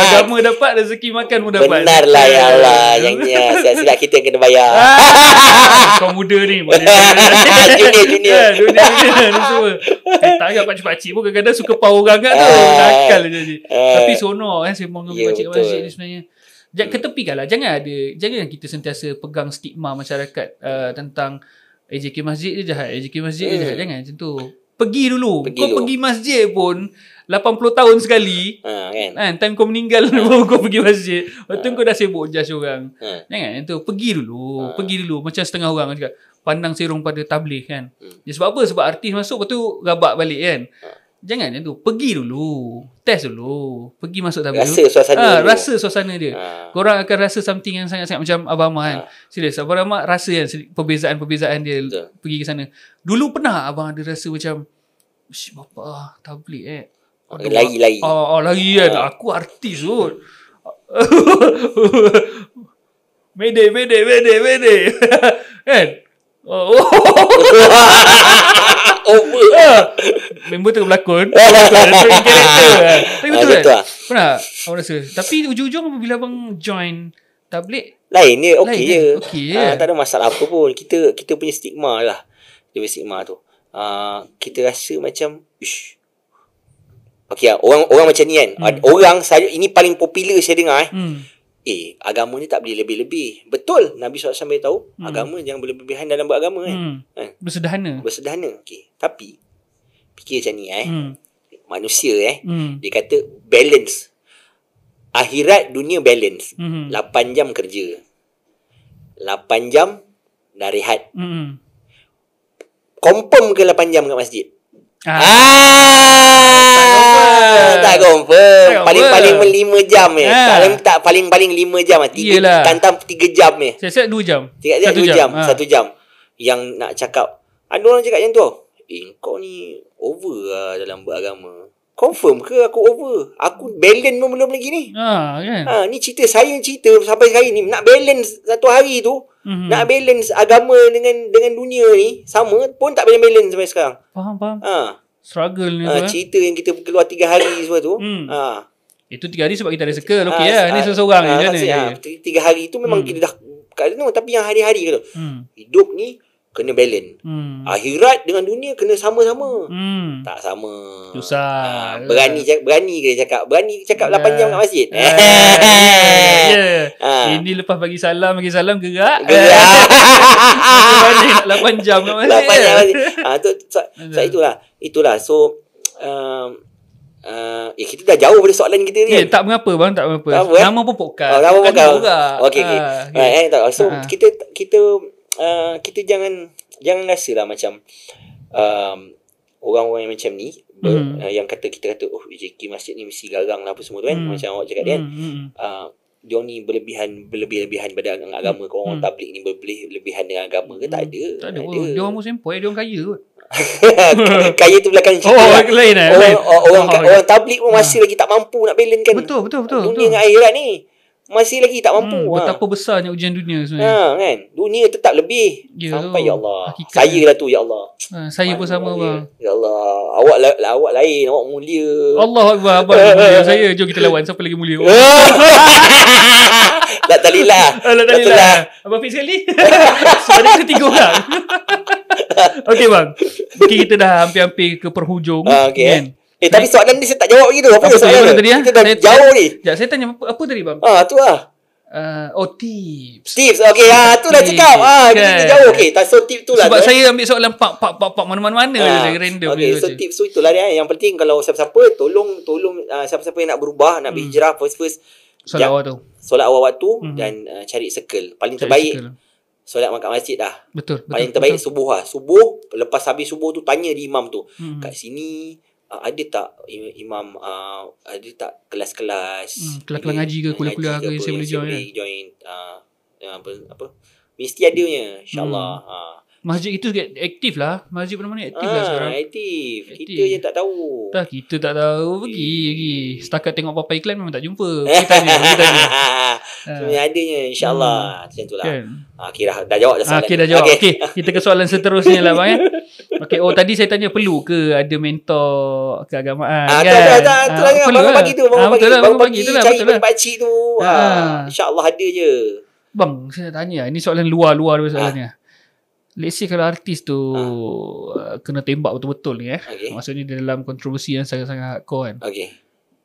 S2: agama dapat rezeki makan pun dapat benar lah ya Allah yang ni ya, sila kita yang kena bayar. Ah. Kau muda ni. junior, junior. Ya, junior, junior. semua. Eh, tak agak pakcik-pakcik pun kadang-kadang suka power orang kan tu. Ah. Nakal je. Ah. Tapi sonor kan. Eh, saya mohon dengan pakcik-pakcik ni sebenarnya. Jangan hmm. ketepikan lah. Jangan ada. Jangan kita sentiasa pegang stigma masyarakat uh, tentang AJK Masjid je jahat. AJK Masjid je hmm. jahat. Jangan macam tu. Pergi dulu. Pergi Kau dulu. pergi masjid pun. 80 tahun sekali ha, kan? kan Time kau meninggal ha. Baru kau pergi masjid Waktu ha. kau dah sibuk jas orang ha. Kan tu Pergi dulu ha. Pergi dulu Macam setengah orang cakap Pandang serong pada tabligh kan hmm. ya, Sebab apa Sebab artis masuk waktu tu rabak balik kan ha. Jangan yang tu Pergi dulu Test dulu Pergi masuk tabligh Rasa suasana ha, Rasa suasana dia ha. Korang akan rasa something Yang sangat-sangat macam abang Ahmad kan ha. Serius Abah Ahmad rasa kan Perbezaan-perbezaan dia Betul. Pergi ke sana Dulu pernah Abang ada rasa macam Ish, bapa eh. Aduh, lagi ah, lagi. Ah, ah lari ah. kan. Ah. Aku artis kot. mede mede mede mede. kan? Oh. Over. Ah. Member tengah berlakon. Kan? Ah, Tapi betul, betul kan? Betul Pernah? Aku rasa. Tapi ujung-ujung bila abang join tablet. Lain dia okey
S1: je. Okey je. Ah, tak ada masalah apa pun. Kita kita punya stigma lah. Dia stigma tu. kita rasa macam. Ish, Okey, ah, orang orang macam ni kan. Hmm. Orang saya ini paling popular saya dengar eh. Hmm. Eh, agama ni tak boleh lebih-lebih. Betul. Nabi SAW alaihi tahu hmm. agama boleh berlebihan dalam beragama kan. Eh. Hmm. Eh.
S2: Bersederhana.
S1: Bersederhana. Okey. Tapi fikir macam ni eh. Hmm. Manusia eh. Hmm. Dia kata balance. Akhirat dunia balance. Hmm. 8 jam kerja. 8 jam dah rehat. Hmm. Confirm ke 8 jam kat masjid? Ah. ah! confirm. Tak confirm. Paling-paling 5 jam eh. Paling Tak, paling-paling 5 jam. Lah. Tiga, tantang 3 jam je.
S2: siap 2 jam. Siap-siap 2 jam. jam. Ah. Satu
S1: jam. Yang nak cakap. Ada orang cakap macam tu. Eh, kau ni over lah dalam beragama. Confirm ke aku over? Aku balance pun belum lagi ni. Ha, kan? Ha, ni cerita saya cerita sampai hari ni. Nak balance satu hari tu. Mm-hmm. Nak balance agama dengan dengan dunia ni. Sama pun tak boleh balance sampai sekarang.
S2: Faham, faham. Ha struggle ni uh, ah, tu
S1: cerita yang kita keluar tiga hari
S2: semua tu hmm. ha itu tiga hari sebab kita ada circle okey ha, lah ha, ni seseorang ha, ha, ni ha, 3 hari tu memang hmm. kita
S1: dah kat tu tapi yang hari-hari tu hmm. hidup ni kena balance hmm. akhirat dengan dunia kena sama-sama hmm. tak sama
S2: susah ha, berani
S1: cakap, berani kena cakap berani cakap yeah. 8 jam kat masjid yeah. yeah. Ha. ini
S2: lepas bagi salam bagi salam gerak gerak 8 jam kat masjid 8 jam kat masjid ha,
S1: tu, so, so, so itulah itulah so um, uh, uh, eh, kita dah jauh pada soalan kita ni. Yeah, kan?
S2: tak mengapa bang, tak mengapa. Tak apa, eh? nama eh? pun podcast. Oh, nama podcast. Okey okey. Ha, ah, ah, okay. Right, eh, so ha. kita kita
S1: uh, kita jangan jangan rasalah macam um, orang-orang yang macam ni hmm. ber, uh, yang kata kita kata oh JK masjid ni mesti garang lah apa semua tu kan hmm. macam awak cakap hmm. kan hmm. Uh, hmm, hmm. dia ni berlebihan berlebihan pada agama hmm. kau orang hmm. tablik ni berlebihan dengan agama ke hmm. tak ada tak ada, ada.
S2: dia orang musim poi dia orang kaya kot kaya tu belakang cerita. Oh, orang lah. lain eh. Orang, lain. Oh, orang, oh, orang okay. tablik
S1: pun masih ha. lagi tak mampu nak balance kan. Betul, betul, betul. Dunia betul. dengan akhirat ni. Masih lagi tak mampu. Hmm, ha. betapa
S2: ha. besarnya ujian dunia sebenarnya. Ha, kan? Dunia tetap lebih. Yeah, Sampai, oh, Ya Allah. Hakikat. Saya lah tu, Ya Allah. Ha, saya Mana pun sama, bang.
S1: Ya Allah. Awak, lah, awak lain, awak mulia.
S2: Allah Akbar, abang mulia. Saya, jom kita lawan. Siapa lagi mulia? La Talila. La Talila. Abang Fik sekali. Sebenarnya kita tiga orang. okay bang. Mungkin kita dah hampir-hampir ke perhujung. Uh, ah, okay. Kan? Eh, eh tapi soalan ni saya tak jawab lagi tu. Apa, apa soalan tadi? Ya? Kita dah saya, jauh ni. Sekejap saya tanya apa, apa tadi bang? Ah uh, tu lah. Uh, oh tips Tips okay ah, Tu dah cakap ah, okay. Ha, jauh okay. So tip tu lah Sebab tu, eh. saya eh. ambil soalan Pak pak pak pak Mana mana mana ha. random okay, So tips
S1: tu itulah dia eh. Yang penting kalau siapa-siapa Tolong Tolong uh, siapa-siapa yang nak berubah Nak hmm. berhijrah First first Solat awal tu. Solat awal waktu mm-hmm. dan uh, cari circle. Paling cari terbaik circle. solat makan masjid dah. Betul. betul Paling terbaik betul. subuh lah. Subuh, lepas habis subuh tu tanya di imam tu. Mm-hmm. Kat sini uh, ada tak imam, uh, ada tak kelas-kelas. Mm, kelas-kelas ngaji ke, kuliah-kuliah ke, ke yang saya boleh join. Yang saya kan? boleh join. Uh, apa, apa. Mesti adanya. InsyaAllah. Mm. Uh,
S2: Masjid itu aktif lah Masjid pernah mana aktif ha, lah ah, sekarang
S1: aktif. aktif Kita je tak tahu
S2: Dah kita tak tahu Pergi lagi Setakat tengok apa iklan Memang tak jumpa Kita tanya Kita tanya Sebenarnya ha. adanya InsyaAllah hmm. Macam tu lah kan. Ah, okay dah, dah jawab dah soalan Okay dah jawab Okay, okay kita ke soalan seterusnya lah bang, ya? Eh. Okay oh tadi saya tanya Perlu ke ada mentor Keagamaan ha, kan Tak tak tak Bangun lah. pagi lah. tu Bangun ha, pagi, lah, bangun pagi, pagi lah, Cari lah. pakcik
S1: tu ha. ha. InsyaAllah ada je
S2: Bang saya tanya Ini soalan luar-luar Soalannya ha. Let's say kalau artis tu ha. Uh, kena tembak betul-betul ni eh. Okay. Maksudnya dia dalam kontroversi yang sangat-sangat hardcore kan. Okay.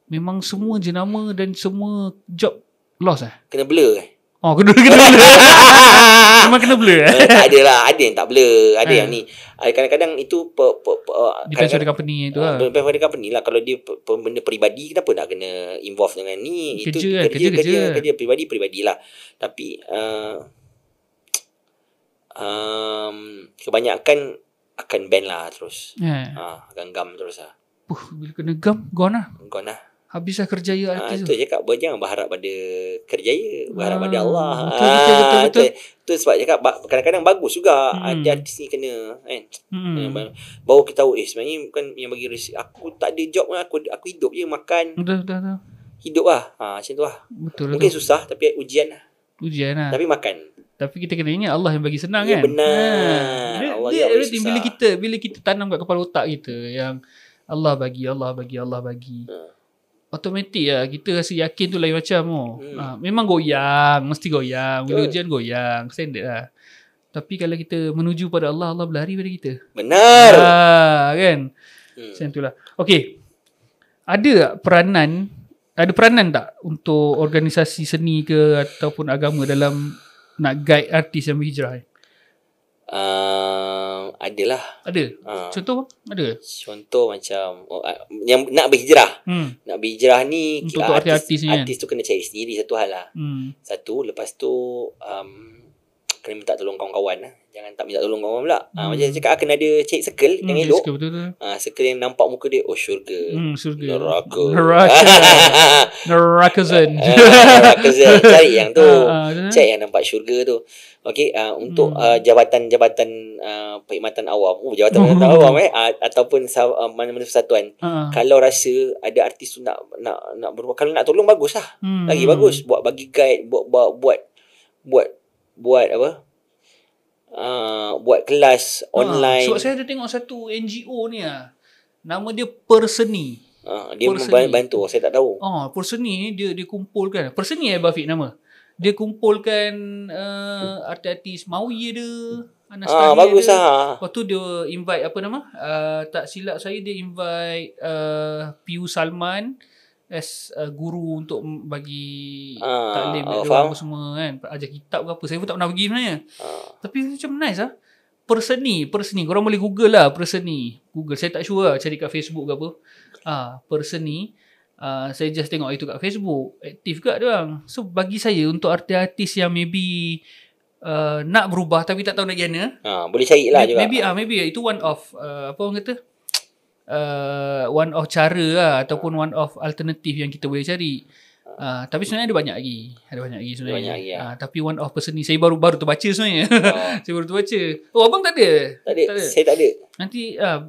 S2: Memang semua jenama dan semua job lost eh? Kena blur eh? Oh, kena, kena blur. Memang kena blur eh? Uh, tak adalah. Ada
S1: yang tak blur. Ada eh. yang ni. Eh, kadang-kadang itu... Per, per, per, uh, eh, depends on the company itu uh, lah. Depends on the company lah. Kalau dia per, benda peribadi, kenapa nak kena involve dengan ni? Kerja itu, kan? Kerja, kerja, kerja. peribadi, peribadi lah. Tapi... Uh, um, kebanyakan akan ban lah terus. yeah. Ya. Ha, uh, akan gam terus lah.
S2: Puh, bila kena gam, gone lah. Gone lah. Habis lah kerjaya ha, artis
S1: tu. Itu cakap, buat jangan berharap pada kerjaya. Berharap pada ah, Allah. Ha, betul, betul, betul, betul. Itu sebab cakap, kadang-kadang bagus juga. Hmm. Artis ni kena, kan.
S2: Hmm.
S1: Baru kita tahu, eh sebenarnya bukan yang bagi risiko. Aku tak ada job pun, aku, aku hidup je, makan. Betul, betul, betul. Hidup lah. Ha, macam tu lah.
S2: Betul, Mungkin betul.
S1: susah, tapi ujian lah
S2: ujian lah. Tapi makan. Tapi kita kena ingat Allah yang bagi senang ya, kan. Benar. Ha. Allah yang bila kita bila kita tanam kat kepala otak kita yang Allah bagi, Allah bagi, Allah bagi. Hmm. Ha. Automatik lah. Kita rasa yakin tu lain macam. Oh. Hmm. Ha, memang goyang. Mesti goyang. Bila ujian goyang. Standard lah. Tapi kalau kita menuju pada Allah, Allah berlari pada kita. Benar. Ha, kan? Hmm. Macam itulah. Okay. Ada peranan ada peranan tak untuk organisasi seni ke ataupun agama dalam nak guide artis yang berhijrah
S1: Uh, adalah. Ada? Uh, contoh? Ada? Contoh macam oh, uh, yang nak berhijrah. Hmm. Nak berhijrah ni untuk artis, artis, ni kan? artis tu kena cari sendiri satu hal lah. Hmm. Satu, lepas tu um, kena minta tolong kawan-kawan lah jangan tak minta tolong orang pula. Ah, hmm. Ha, macam cakap ah, kena ada cek sekel hmm, yang elok. Circle, ha, circle yang nampak muka dia oh syurga. Hmm, syurga. Neraka. Neraka. Neraka zen. Ah, neraka zen. Cari yang tu. cek yang nampak syurga tu. Okay, uh, untuk hmm. jabatan-jabatan uh, perkhidmatan awam. Oh, jabatan perkhidmatan awam eh. Uh, ataupun uh, mana-mana persatuan. Uh. Kalau rasa ada artis tu nak, nak, nak berubah. Kalau nak tolong, baguslah. Hmm. Lagi bagus. Buat bagi guide. Buat, buat, buat, buat apa Uh, buat kelas ah, online. Ha, sebab saya
S2: ada tengok satu NGO ni ah. Nama dia Perseni. Ha, dia Perseni.
S1: membantu saya tak tahu.
S2: Ah, ha, Perseni ni dia dia kumpulkan. Perseni eh Bafik nama. Dia kumpulkan uh, artis-artis Maui dia, Anastasia. Ah, ha, bagus ah. Ha. Lepas tu dia invite apa nama? Uh, tak silap saya dia invite uh, Piu Salman. Uh, as a guru untuk bagi uh, taklim uh, apa semua kan ajar kitab ke apa saya pun tak pernah pergi sebenarnya uh, tapi macam nice ah perseni perseni kau orang boleh google lah perseni google saya tak sure lah cari kat Facebook ke apa ah uh, perseni uh, saya just tengok itu kat Facebook aktif gak dia orang so bagi saya untuk artis-artis yang maybe uh, nak berubah tapi tak tahu nak gimana ah boleh cari lah juga maybe ah uh, maybe itu one of uh, apa orang kata uh, one of cara lah ataupun one of alternative yang kita boleh cari. Uh, tapi sebenarnya ada banyak lagi. Ada banyak lagi sebenarnya. Banyak lagi, ya. uh, tapi one of person ni saya baru baru terbaca sebenarnya. Oh. saya baru terbaca. Oh abang tak ada. Tak ada. Tak ada. Saya tak ada. Nanti uh,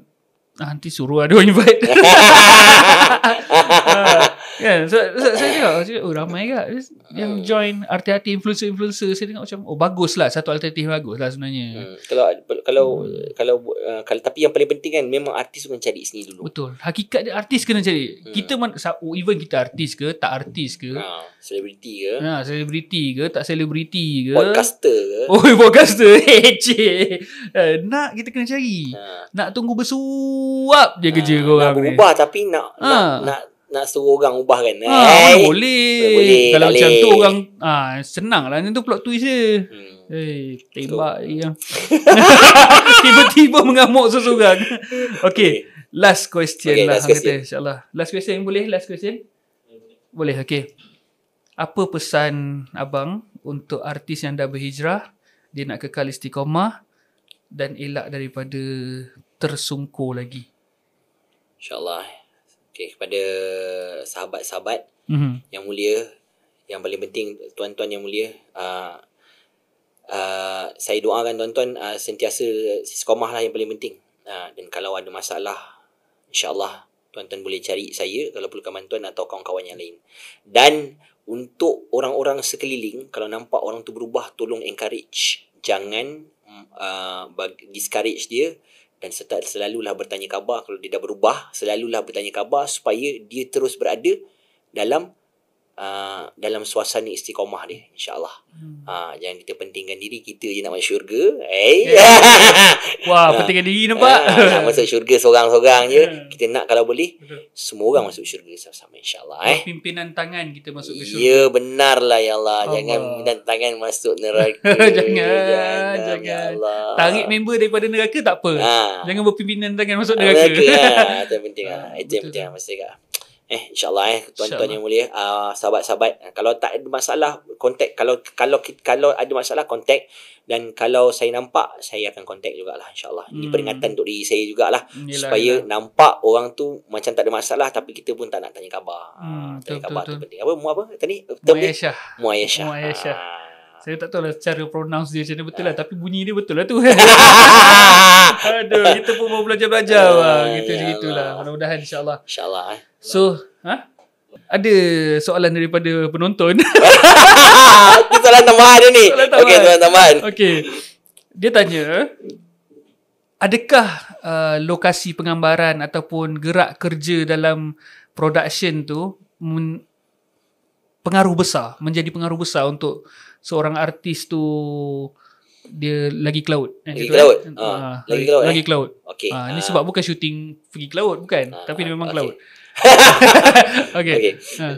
S2: nanti suruh ada lah invite. ya so, so, saya tengok oh ramai ke yang hmm. join arti-arti influencer-influencer saya tengok macam oh bagus lah satu alternatif bagus lah sebenarnya hmm, kalau kalau hmm. kalau,
S1: uh, kalau tapi yang paling penting kan memang artis kena cari sini
S2: dulu betul hakikat dia artis kena cari hmm. kita man, oh, even kita artis ke tak artis ke ah, selebriti ha, ke ha, selebriti ke tak selebriti ke podcaster ke oh podcaster eh, eh, nak kita kena cari ha. nak tunggu bersuap dia ha. kerja ah, korang nak berubah tapi nak ha. nak, nak nak suruh orang ubah kan ha, eh? boleh. kalau boleh. macam tu orang ha, ah, senang lah tu plot twist je hmm. hey, eh, tembak so. yang tiba-tiba mengamuk seseorang okay, last question okay, lah last question. Kata, insyaAllah last question boleh last question boleh okay apa pesan abang untuk artis yang dah berhijrah dia nak kekal istiqomah dan elak daripada tersungkur lagi
S1: InsyaAllah Okay, kepada sahabat-sahabat mm-hmm. yang mulia, yang paling penting tuan-tuan yang mulia, uh, uh, saya doakan tuan-tuan uh, sentiasa sekomah lah yang paling penting. Uh, dan kalau ada masalah, insyaAllah tuan-tuan boleh cari saya kalau perlukan bantuan atau kawan-kawan yang lain. Dan untuk orang-orang sekeliling, kalau nampak orang tu berubah, tolong encourage. Jangan uh, discourage dia dan selalulah bertanya khabar kalau dia dah berubah selalulah bertanya khabar supaya dia terus berada dalam uh, dalam suasana istiqomah dia insyaallah. Hmm. Uh, jangan kita pentingkan diri kita je nak masuk syurga. Hey. Eh? Yeah. Wah, pentingkan uh, diri nampak. Uh, nak masuk syurga seorang-seorang je. Hmm. Kita nak kalau boleh Betul. semua orang masuk syurga sama-sama
S2: insyaallah eh. Pimpinan tangan kita masuk ke syurga. Ya
S1: benarlah ya Allah. Allah. Jangan pimpinan tangan masuk neraka. jangan jangan, jangan. Ya Tarik member daripada neraka tak apa. Uh. Jangan berpimpinan tangan masuk ah, neraka. Ya, itu penting. Itu penting masuk syurga eh insyaallah eh tuan-tuan insya yang mulia uh, sahabat-sahabat ah, kalau tak ada masalah kontak. kalau kalau kalau ada masalah kontak. dan kalau saya nampak saya akan contact jugalah insyaallah ini hmm. peringatan untuk diri saya jugalah yelah, supaya yelah. nampak orang tu macam tak ada masalah tapi kita pun tak nak tanya
S2: khabar hmm, tanya betul, khabar betul, tu betul. penting apa mu apa tadi term ni muayasha muayasha saya tak tahu lah cara pronounce dia macam mana betul lah. Ah. Tapi bunyi dia betul lah tu. Aduh, kita pun mau belajar-belajar lah. Gitu-gitu lah. Mudah-mudahan insyaAllah. InsyaAllah. Eh. So, ha? Ada soalan daripada penonton. soalan tambahan dia ni. Okey, soalan tambahan. Okay. Dia tanya, adakah uh, lokasi penggambaran ataupun gerak kerja dalam production tu pengaruh besar, menjadi pengaruh besar untuk seorang artis tu dia lagi ke laut. Kan? Ah, ah, lagi ke laut. Lagi eh? ke laut. Ah, ini sebab bukan syuting pergi ke laut, bukan. Uh, tapi dia memang ke okay. laut. okay. okay. Uh.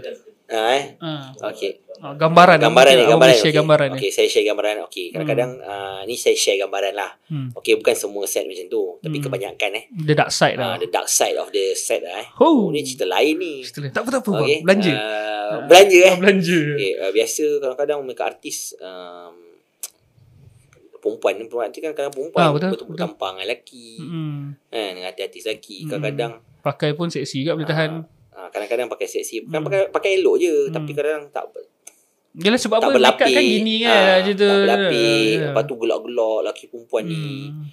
S1: Uh, eh. Uh. Okay. Oh, gambaran gambaran ni oh, gambaran okay. gambaran okay. Eh. okay saya share gambaran Okay, hmm. kadang-kadang hmm. uh, ni saya share gambaran lah hmm. okey bukan semua set macam tu tapi hmm. kebanyakan eh the dark side ah, lah uh, the dark side of the set lah eh oh, oh ni cerita lain ni cerita tak apa apa okay. belanja uh, ah. belanja eh belanja okay. uh, biasa kadang-kadang mereka artis um, perempuan ni perempuan kan kadang perempuan ha, betul, betul, tampang dengan lelaki kan hmm. hati-hati lelaki kadang-kadang
S2: pakai pun seksi juga boleh ah, tahan
S1: ha, kadang-kadang pakai seksi kan hmm. pakai pakai elok je hmm. tapi kadang tak Yalah sebab tak apa berlapik. dekat kan gini kan ha, je tu. Tak berlapik. Ya. tu gelak-gelak lelaki perempuan hmm. ni. Mm.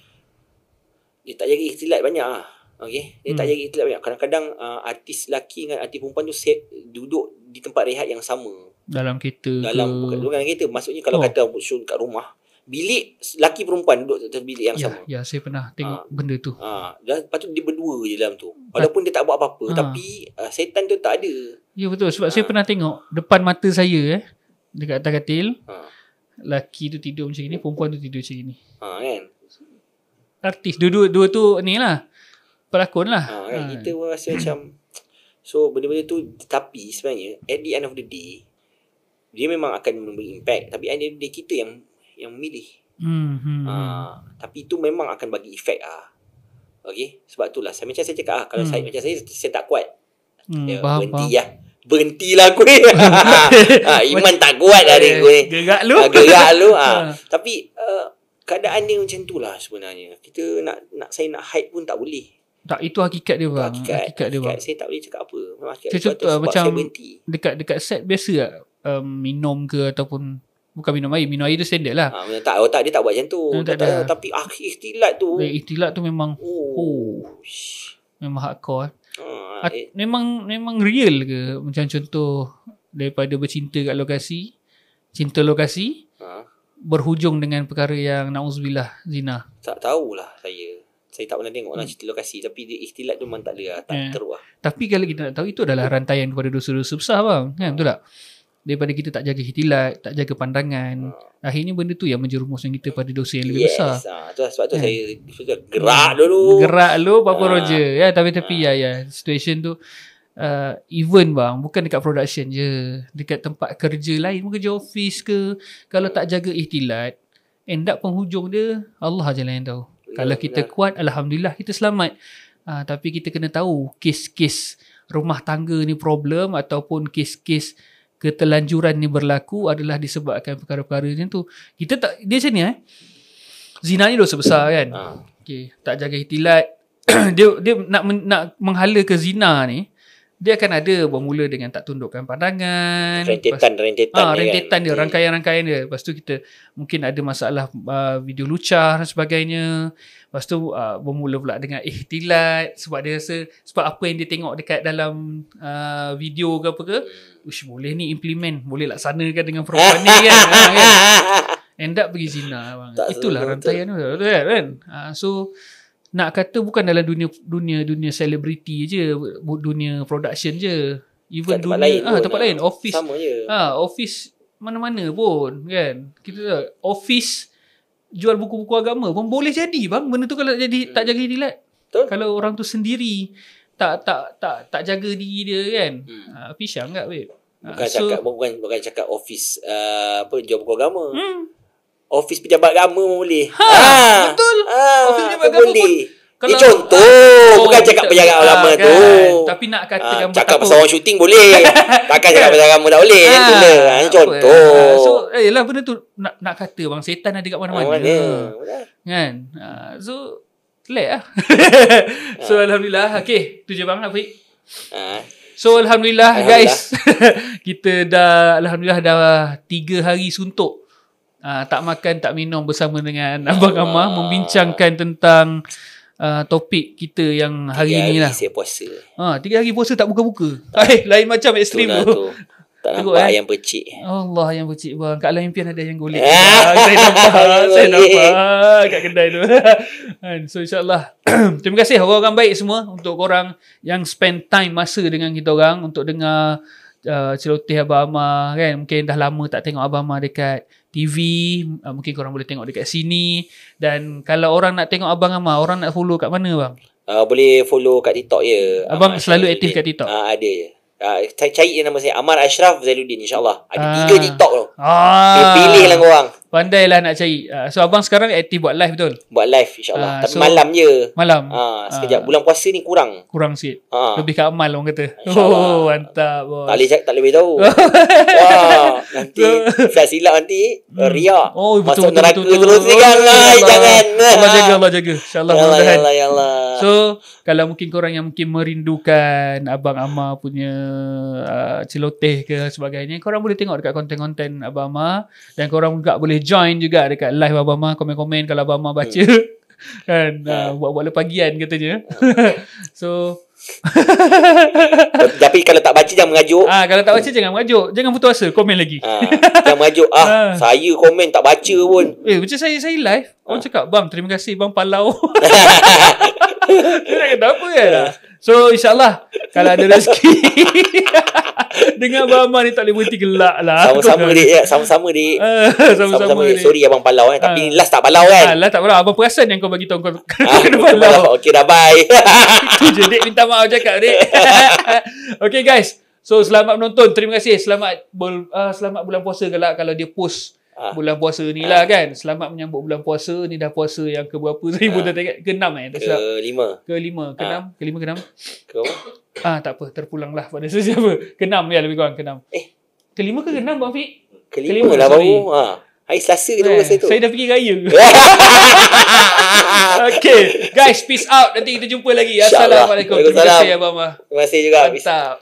S1: Dia tak jadi istilah banyak ah, Okay? Dia hmm. tak mm. jadi istilah banyak. Kadang-kadang uh, artis lelaki dengan artis perempuan tu set, duduk di tempat rehat yang sama.
S2: Dalam kereta dalam, ke? Bukan,
S1: dalam kereta. Maksudnya kalau oh. kata shoot kat rumah bilik laki perempuan duduk dalam bilik yang ya, sama.
S2: Ya, saya pernah tengok ha. benda tu.
S1: Ha, dan lepas tu dia berdua je dalam tu. Walaupun ha. dia tak buat apa-apa ha. tapi uh, setan tu tak ada.
S2: Ya betul sebab ha. saya pernah tengok depan mata saya eh dekat atas katil. Ha. Laki tu tidur macam ni, perempuan tu tidur macam ni. Ha kan. Artis dua-dua dua tu ni lah Pelakon lah ha, kan? ha. Kita pun rasa
S1: macam So benda-benda tu Tapi sebenarnya At the end of the day Dia memang akan memberi impact Tapi ada the Kita yang yang memilih.
S2: Hmm. Uh,
S1: tapi itu memang akan bagi efek ah. Okey, sebab itulah saya macam saya cakap ah kalau hmm. saya macam saya saya tak kuat.
S2: Hmm, ya, faham, berhenti faham. ya.
S1: Berhentilah aku ni. ha, iman tak kuat dah aku ni. Gerak lu. Ha, gerak lu ha. Tapi uh, keadaan dia macam itulah sebenarnya. Kita nak nak saya nak hide pun tak boleh.
S2: Tak itu hakikat dia bang. Hakikat, hakikat, hakikat dia bang. Saya tak boleh cakap apa. Memang hakikat saya cakap macam Dekat dekat set biasa um, minum ke ataupun bukan minum air minum air tu standard lah ha, tak otak dia tak buat macam tu hmm, tak tak tak, tapi ah, ikhtilat tu Baik, eh, ikhtilat tu memang oh. oh memang hardcore eh. ha, eh. memang memang real ke macam contoh daripada bercinta kat lokasi cinta lokasi ha? berhujung dengan perkara yang nauzubillah zina
S1: tak tahulah saya saya tak pernah tengok lah hmm. lah cerita lokasi tapi dia istilah tu memang tak ada lah tak yeah. teruk lah
S2: tapi kalau kita nak tahu itu adalah rantaian kepada dosa-dosa besar bang kan betul tak daripada kita tak jaga hitilat, tak jaga pandangan. Ha. Akhirnya benda tu yang menjerumuskan kita pada dosa yang lebih besar. Yes. Ah, ha. Tu lah sebab
S1: tu ha. saya gerak
S2: dulu. Gerak dulu Papa ha. Ah. Roger. Ya, tapi tapi ha. ya ya, situation tu Uh, event bang bukan dekat production je dekat tempat kerja lain mungkin kerja office ke kalau tak jaga ihtilat end up penghujung dia Allah je lah yang tahu ya, kalau kita benar. kuat Alhamdulillah kita selamat uh, tapi kita kena tahu kes-kes rumah tangga ni problem ataupun kes-kes uh, ketelanjuran ni berlaku adalah disebabkan perkara-perkara macam tu. Kita tak dia sini eh. Zina ni dosa besar kan. Ha. Ah. Okay, tak jaga ihtilat. dia dia nak nak menghala ke zina ni dia akan ada bermula dengan tak tundukkan pandangan rentetan-rentetan ha, ah, kan? rentetan dia, rangkaian-rangkaian dia lepas tu kita mungkin ada masalah uh, video lucah dan sebagainya lepas tu uh, bermula pula dengan ikhtilat sebab dia rasa sebab apa yang dia tengok dekat dalam uh, video ke apa ke hmm. ush boleh ni implement boleh laksanakan dengan perempuan ni kan, kan end up pergi zina bang. itulah rantaian tu kan uh, so nak kata bukan dalam dunia dunia dunia selebriti je dunia production je even dunia ah tempat lain, ha, tempat lah. lain office ah office mana-mana pun kan kita tahu, office jual buku-buku agama pun boleh jadi bang benda tu kalau tak hmm. jadi hmm. tak jaga diri Betul? kalau orang tu sendiri tak tak tak tak jaga diri dia kan hmm. ha, ah, fishang tak babe bukan ha, cakap
S1: bukan bukan cakap office uh, apa jual buku agama hmm. Office pejabat agama pun boleh. Ha, ha. betul.
S2: Ha. Ofis pejabat agama boleh. Pun,
S1: kalau, Ini contoh. Ha. Oh, bukan cakap pejabat agama ah, kan. tu.
S2: Tapi nak kata ha. gambar cakap Cakap pasal orang syuting
S1: boleh. Takkan cakap pejabat agama tak boleh. Ha. Ha. Ha. Ini contoh. Ha. So,
S2: eh, yelah benda tu. Nak, nak kata bang setan ada kat mana-mana. Mana? Kan? Ha. So, Lek lah. so, Alhamdulillah. Okay. Tu je bang, Afiq. Ha. So alhamdulillah, alhamdulillah guys. Kita dah alhamdulillah dah 3 hari suntuk uh, tak makan tak minum bersama dengan ya abang Amma membincangkan tentang uh, topik kita yang hari ini lah. Tiga hari lah. puasa. Ha, tiga hari puasa tak buka-buka. Tak. Eh, lain macam ekstrim tu. Tak nampak eh. yang pecik Allah yang pecik bang Kat lain impian ada yang golek Saya nampak Saya nampak Kat kedai tu kan, So insyaAllah Terima kasih orang-orang baik semua Untuk korang Yang spend time Masa dengan kita orang Untuk dengar Uh, celoteh Abah Amar kan mungkin dah lama tak tengok Abah Amar dekat TV uh, mungkin korang boleh tengok dekat sini dan kalau orang nak tengok Abang Amar orang nak follow kat mana bang?
S1: Uh, boleh follow kat TikTok ya. Abang Amar selalu aktif
S2: kat TikTok. Uh, ada ya.
S1: Uh, cari, cari nama saya Amar Ashraf Zainuddin insyaAllah Ada ah. tiga TikTok tu
S2: ah. Pilih lah korang Pandailah nak cari. Uh, so abang sekarang aktif buat live betul? Buat live insyaAllah. Uh, Tapi so, malam
S1: je. Malam. Uh, sekejap. Uh, bulan puasa ni kurang. Kurang sikit. Uh. Lebih
S2: ke amal orang kata. Oh mantap bos. Tak boleh cakap tak lebih tahu. Wah,
S1: nanti saya silap nanti. Hmm. Ria.
S2: Oh betul Masuk betul, neraka betul, terus ni kan. Jangan. Allah jaga Allah jaga. InsyaAllah. Allah, Allah ya Allah. So kalau mungkin korang yang mungkin merindukan Abang Amar punya uh, celoteh ke sebagainya. Korang boleh tengok dekat konten-konten Abang Amar. Dan korang juga boleh join juga dekat live Abang Mah komen-komen kalau Abang Mah baca hmm. kan buat ah, hmm. buat-buat lepagian katanya hmm. so tapi kalau tak baca jangan mengajuk ah kalau tak baca jangan mengajuk jangan putus asa komen lagi ah, jangan mengajuk ah, ah saya komen tak baca pun eh macam saya saya live orang cakap bang terima kasih bang palau Dia nak kata apa kan So insyaAllah Kalau ada rezeki Dengan Abang Amar ni Tak boleh berhenti gelak lah Sama-sama dik ya. Sama-sama dik eh, Sama-sama, sama
S1: Sorry Abang Palau kan Tapi ah. last tak Palau kan ah,
S2: Last tak Palau Abang perasan yang kau bagi tahu Kau ah, kena Palau
S1: Okay dah bye Itu
S2: je dik Minta maaf cakap dik Okay guys So selamat menonton Terima kasih Selamat bul- uh, selamat bulan puasa gelak Kalau dia post Ah. bulan puasa ni lah ah. kan selamat menyambut bulan puasa ni dah puasa yang ke berapa saya ah. pun tak ingat ke enam eh ke lima ke lima ke enam ke lima ke enam ke apa ah, tak apa terpulang lah pada sesiapa ke enam ya lebih kurang eh. ke enam eh ke lima ke enam Bang Fik ke lima lah baru ha. Hari
S1: Selasa kita eh, tu. Saya dah pergi raya.
S2: okay. Guys, peace out. Nanti kita jumpa lagi. Assalamualaikum. Assalamualaikum. Terima kasih, Abang Terima kasih juga. Mantap.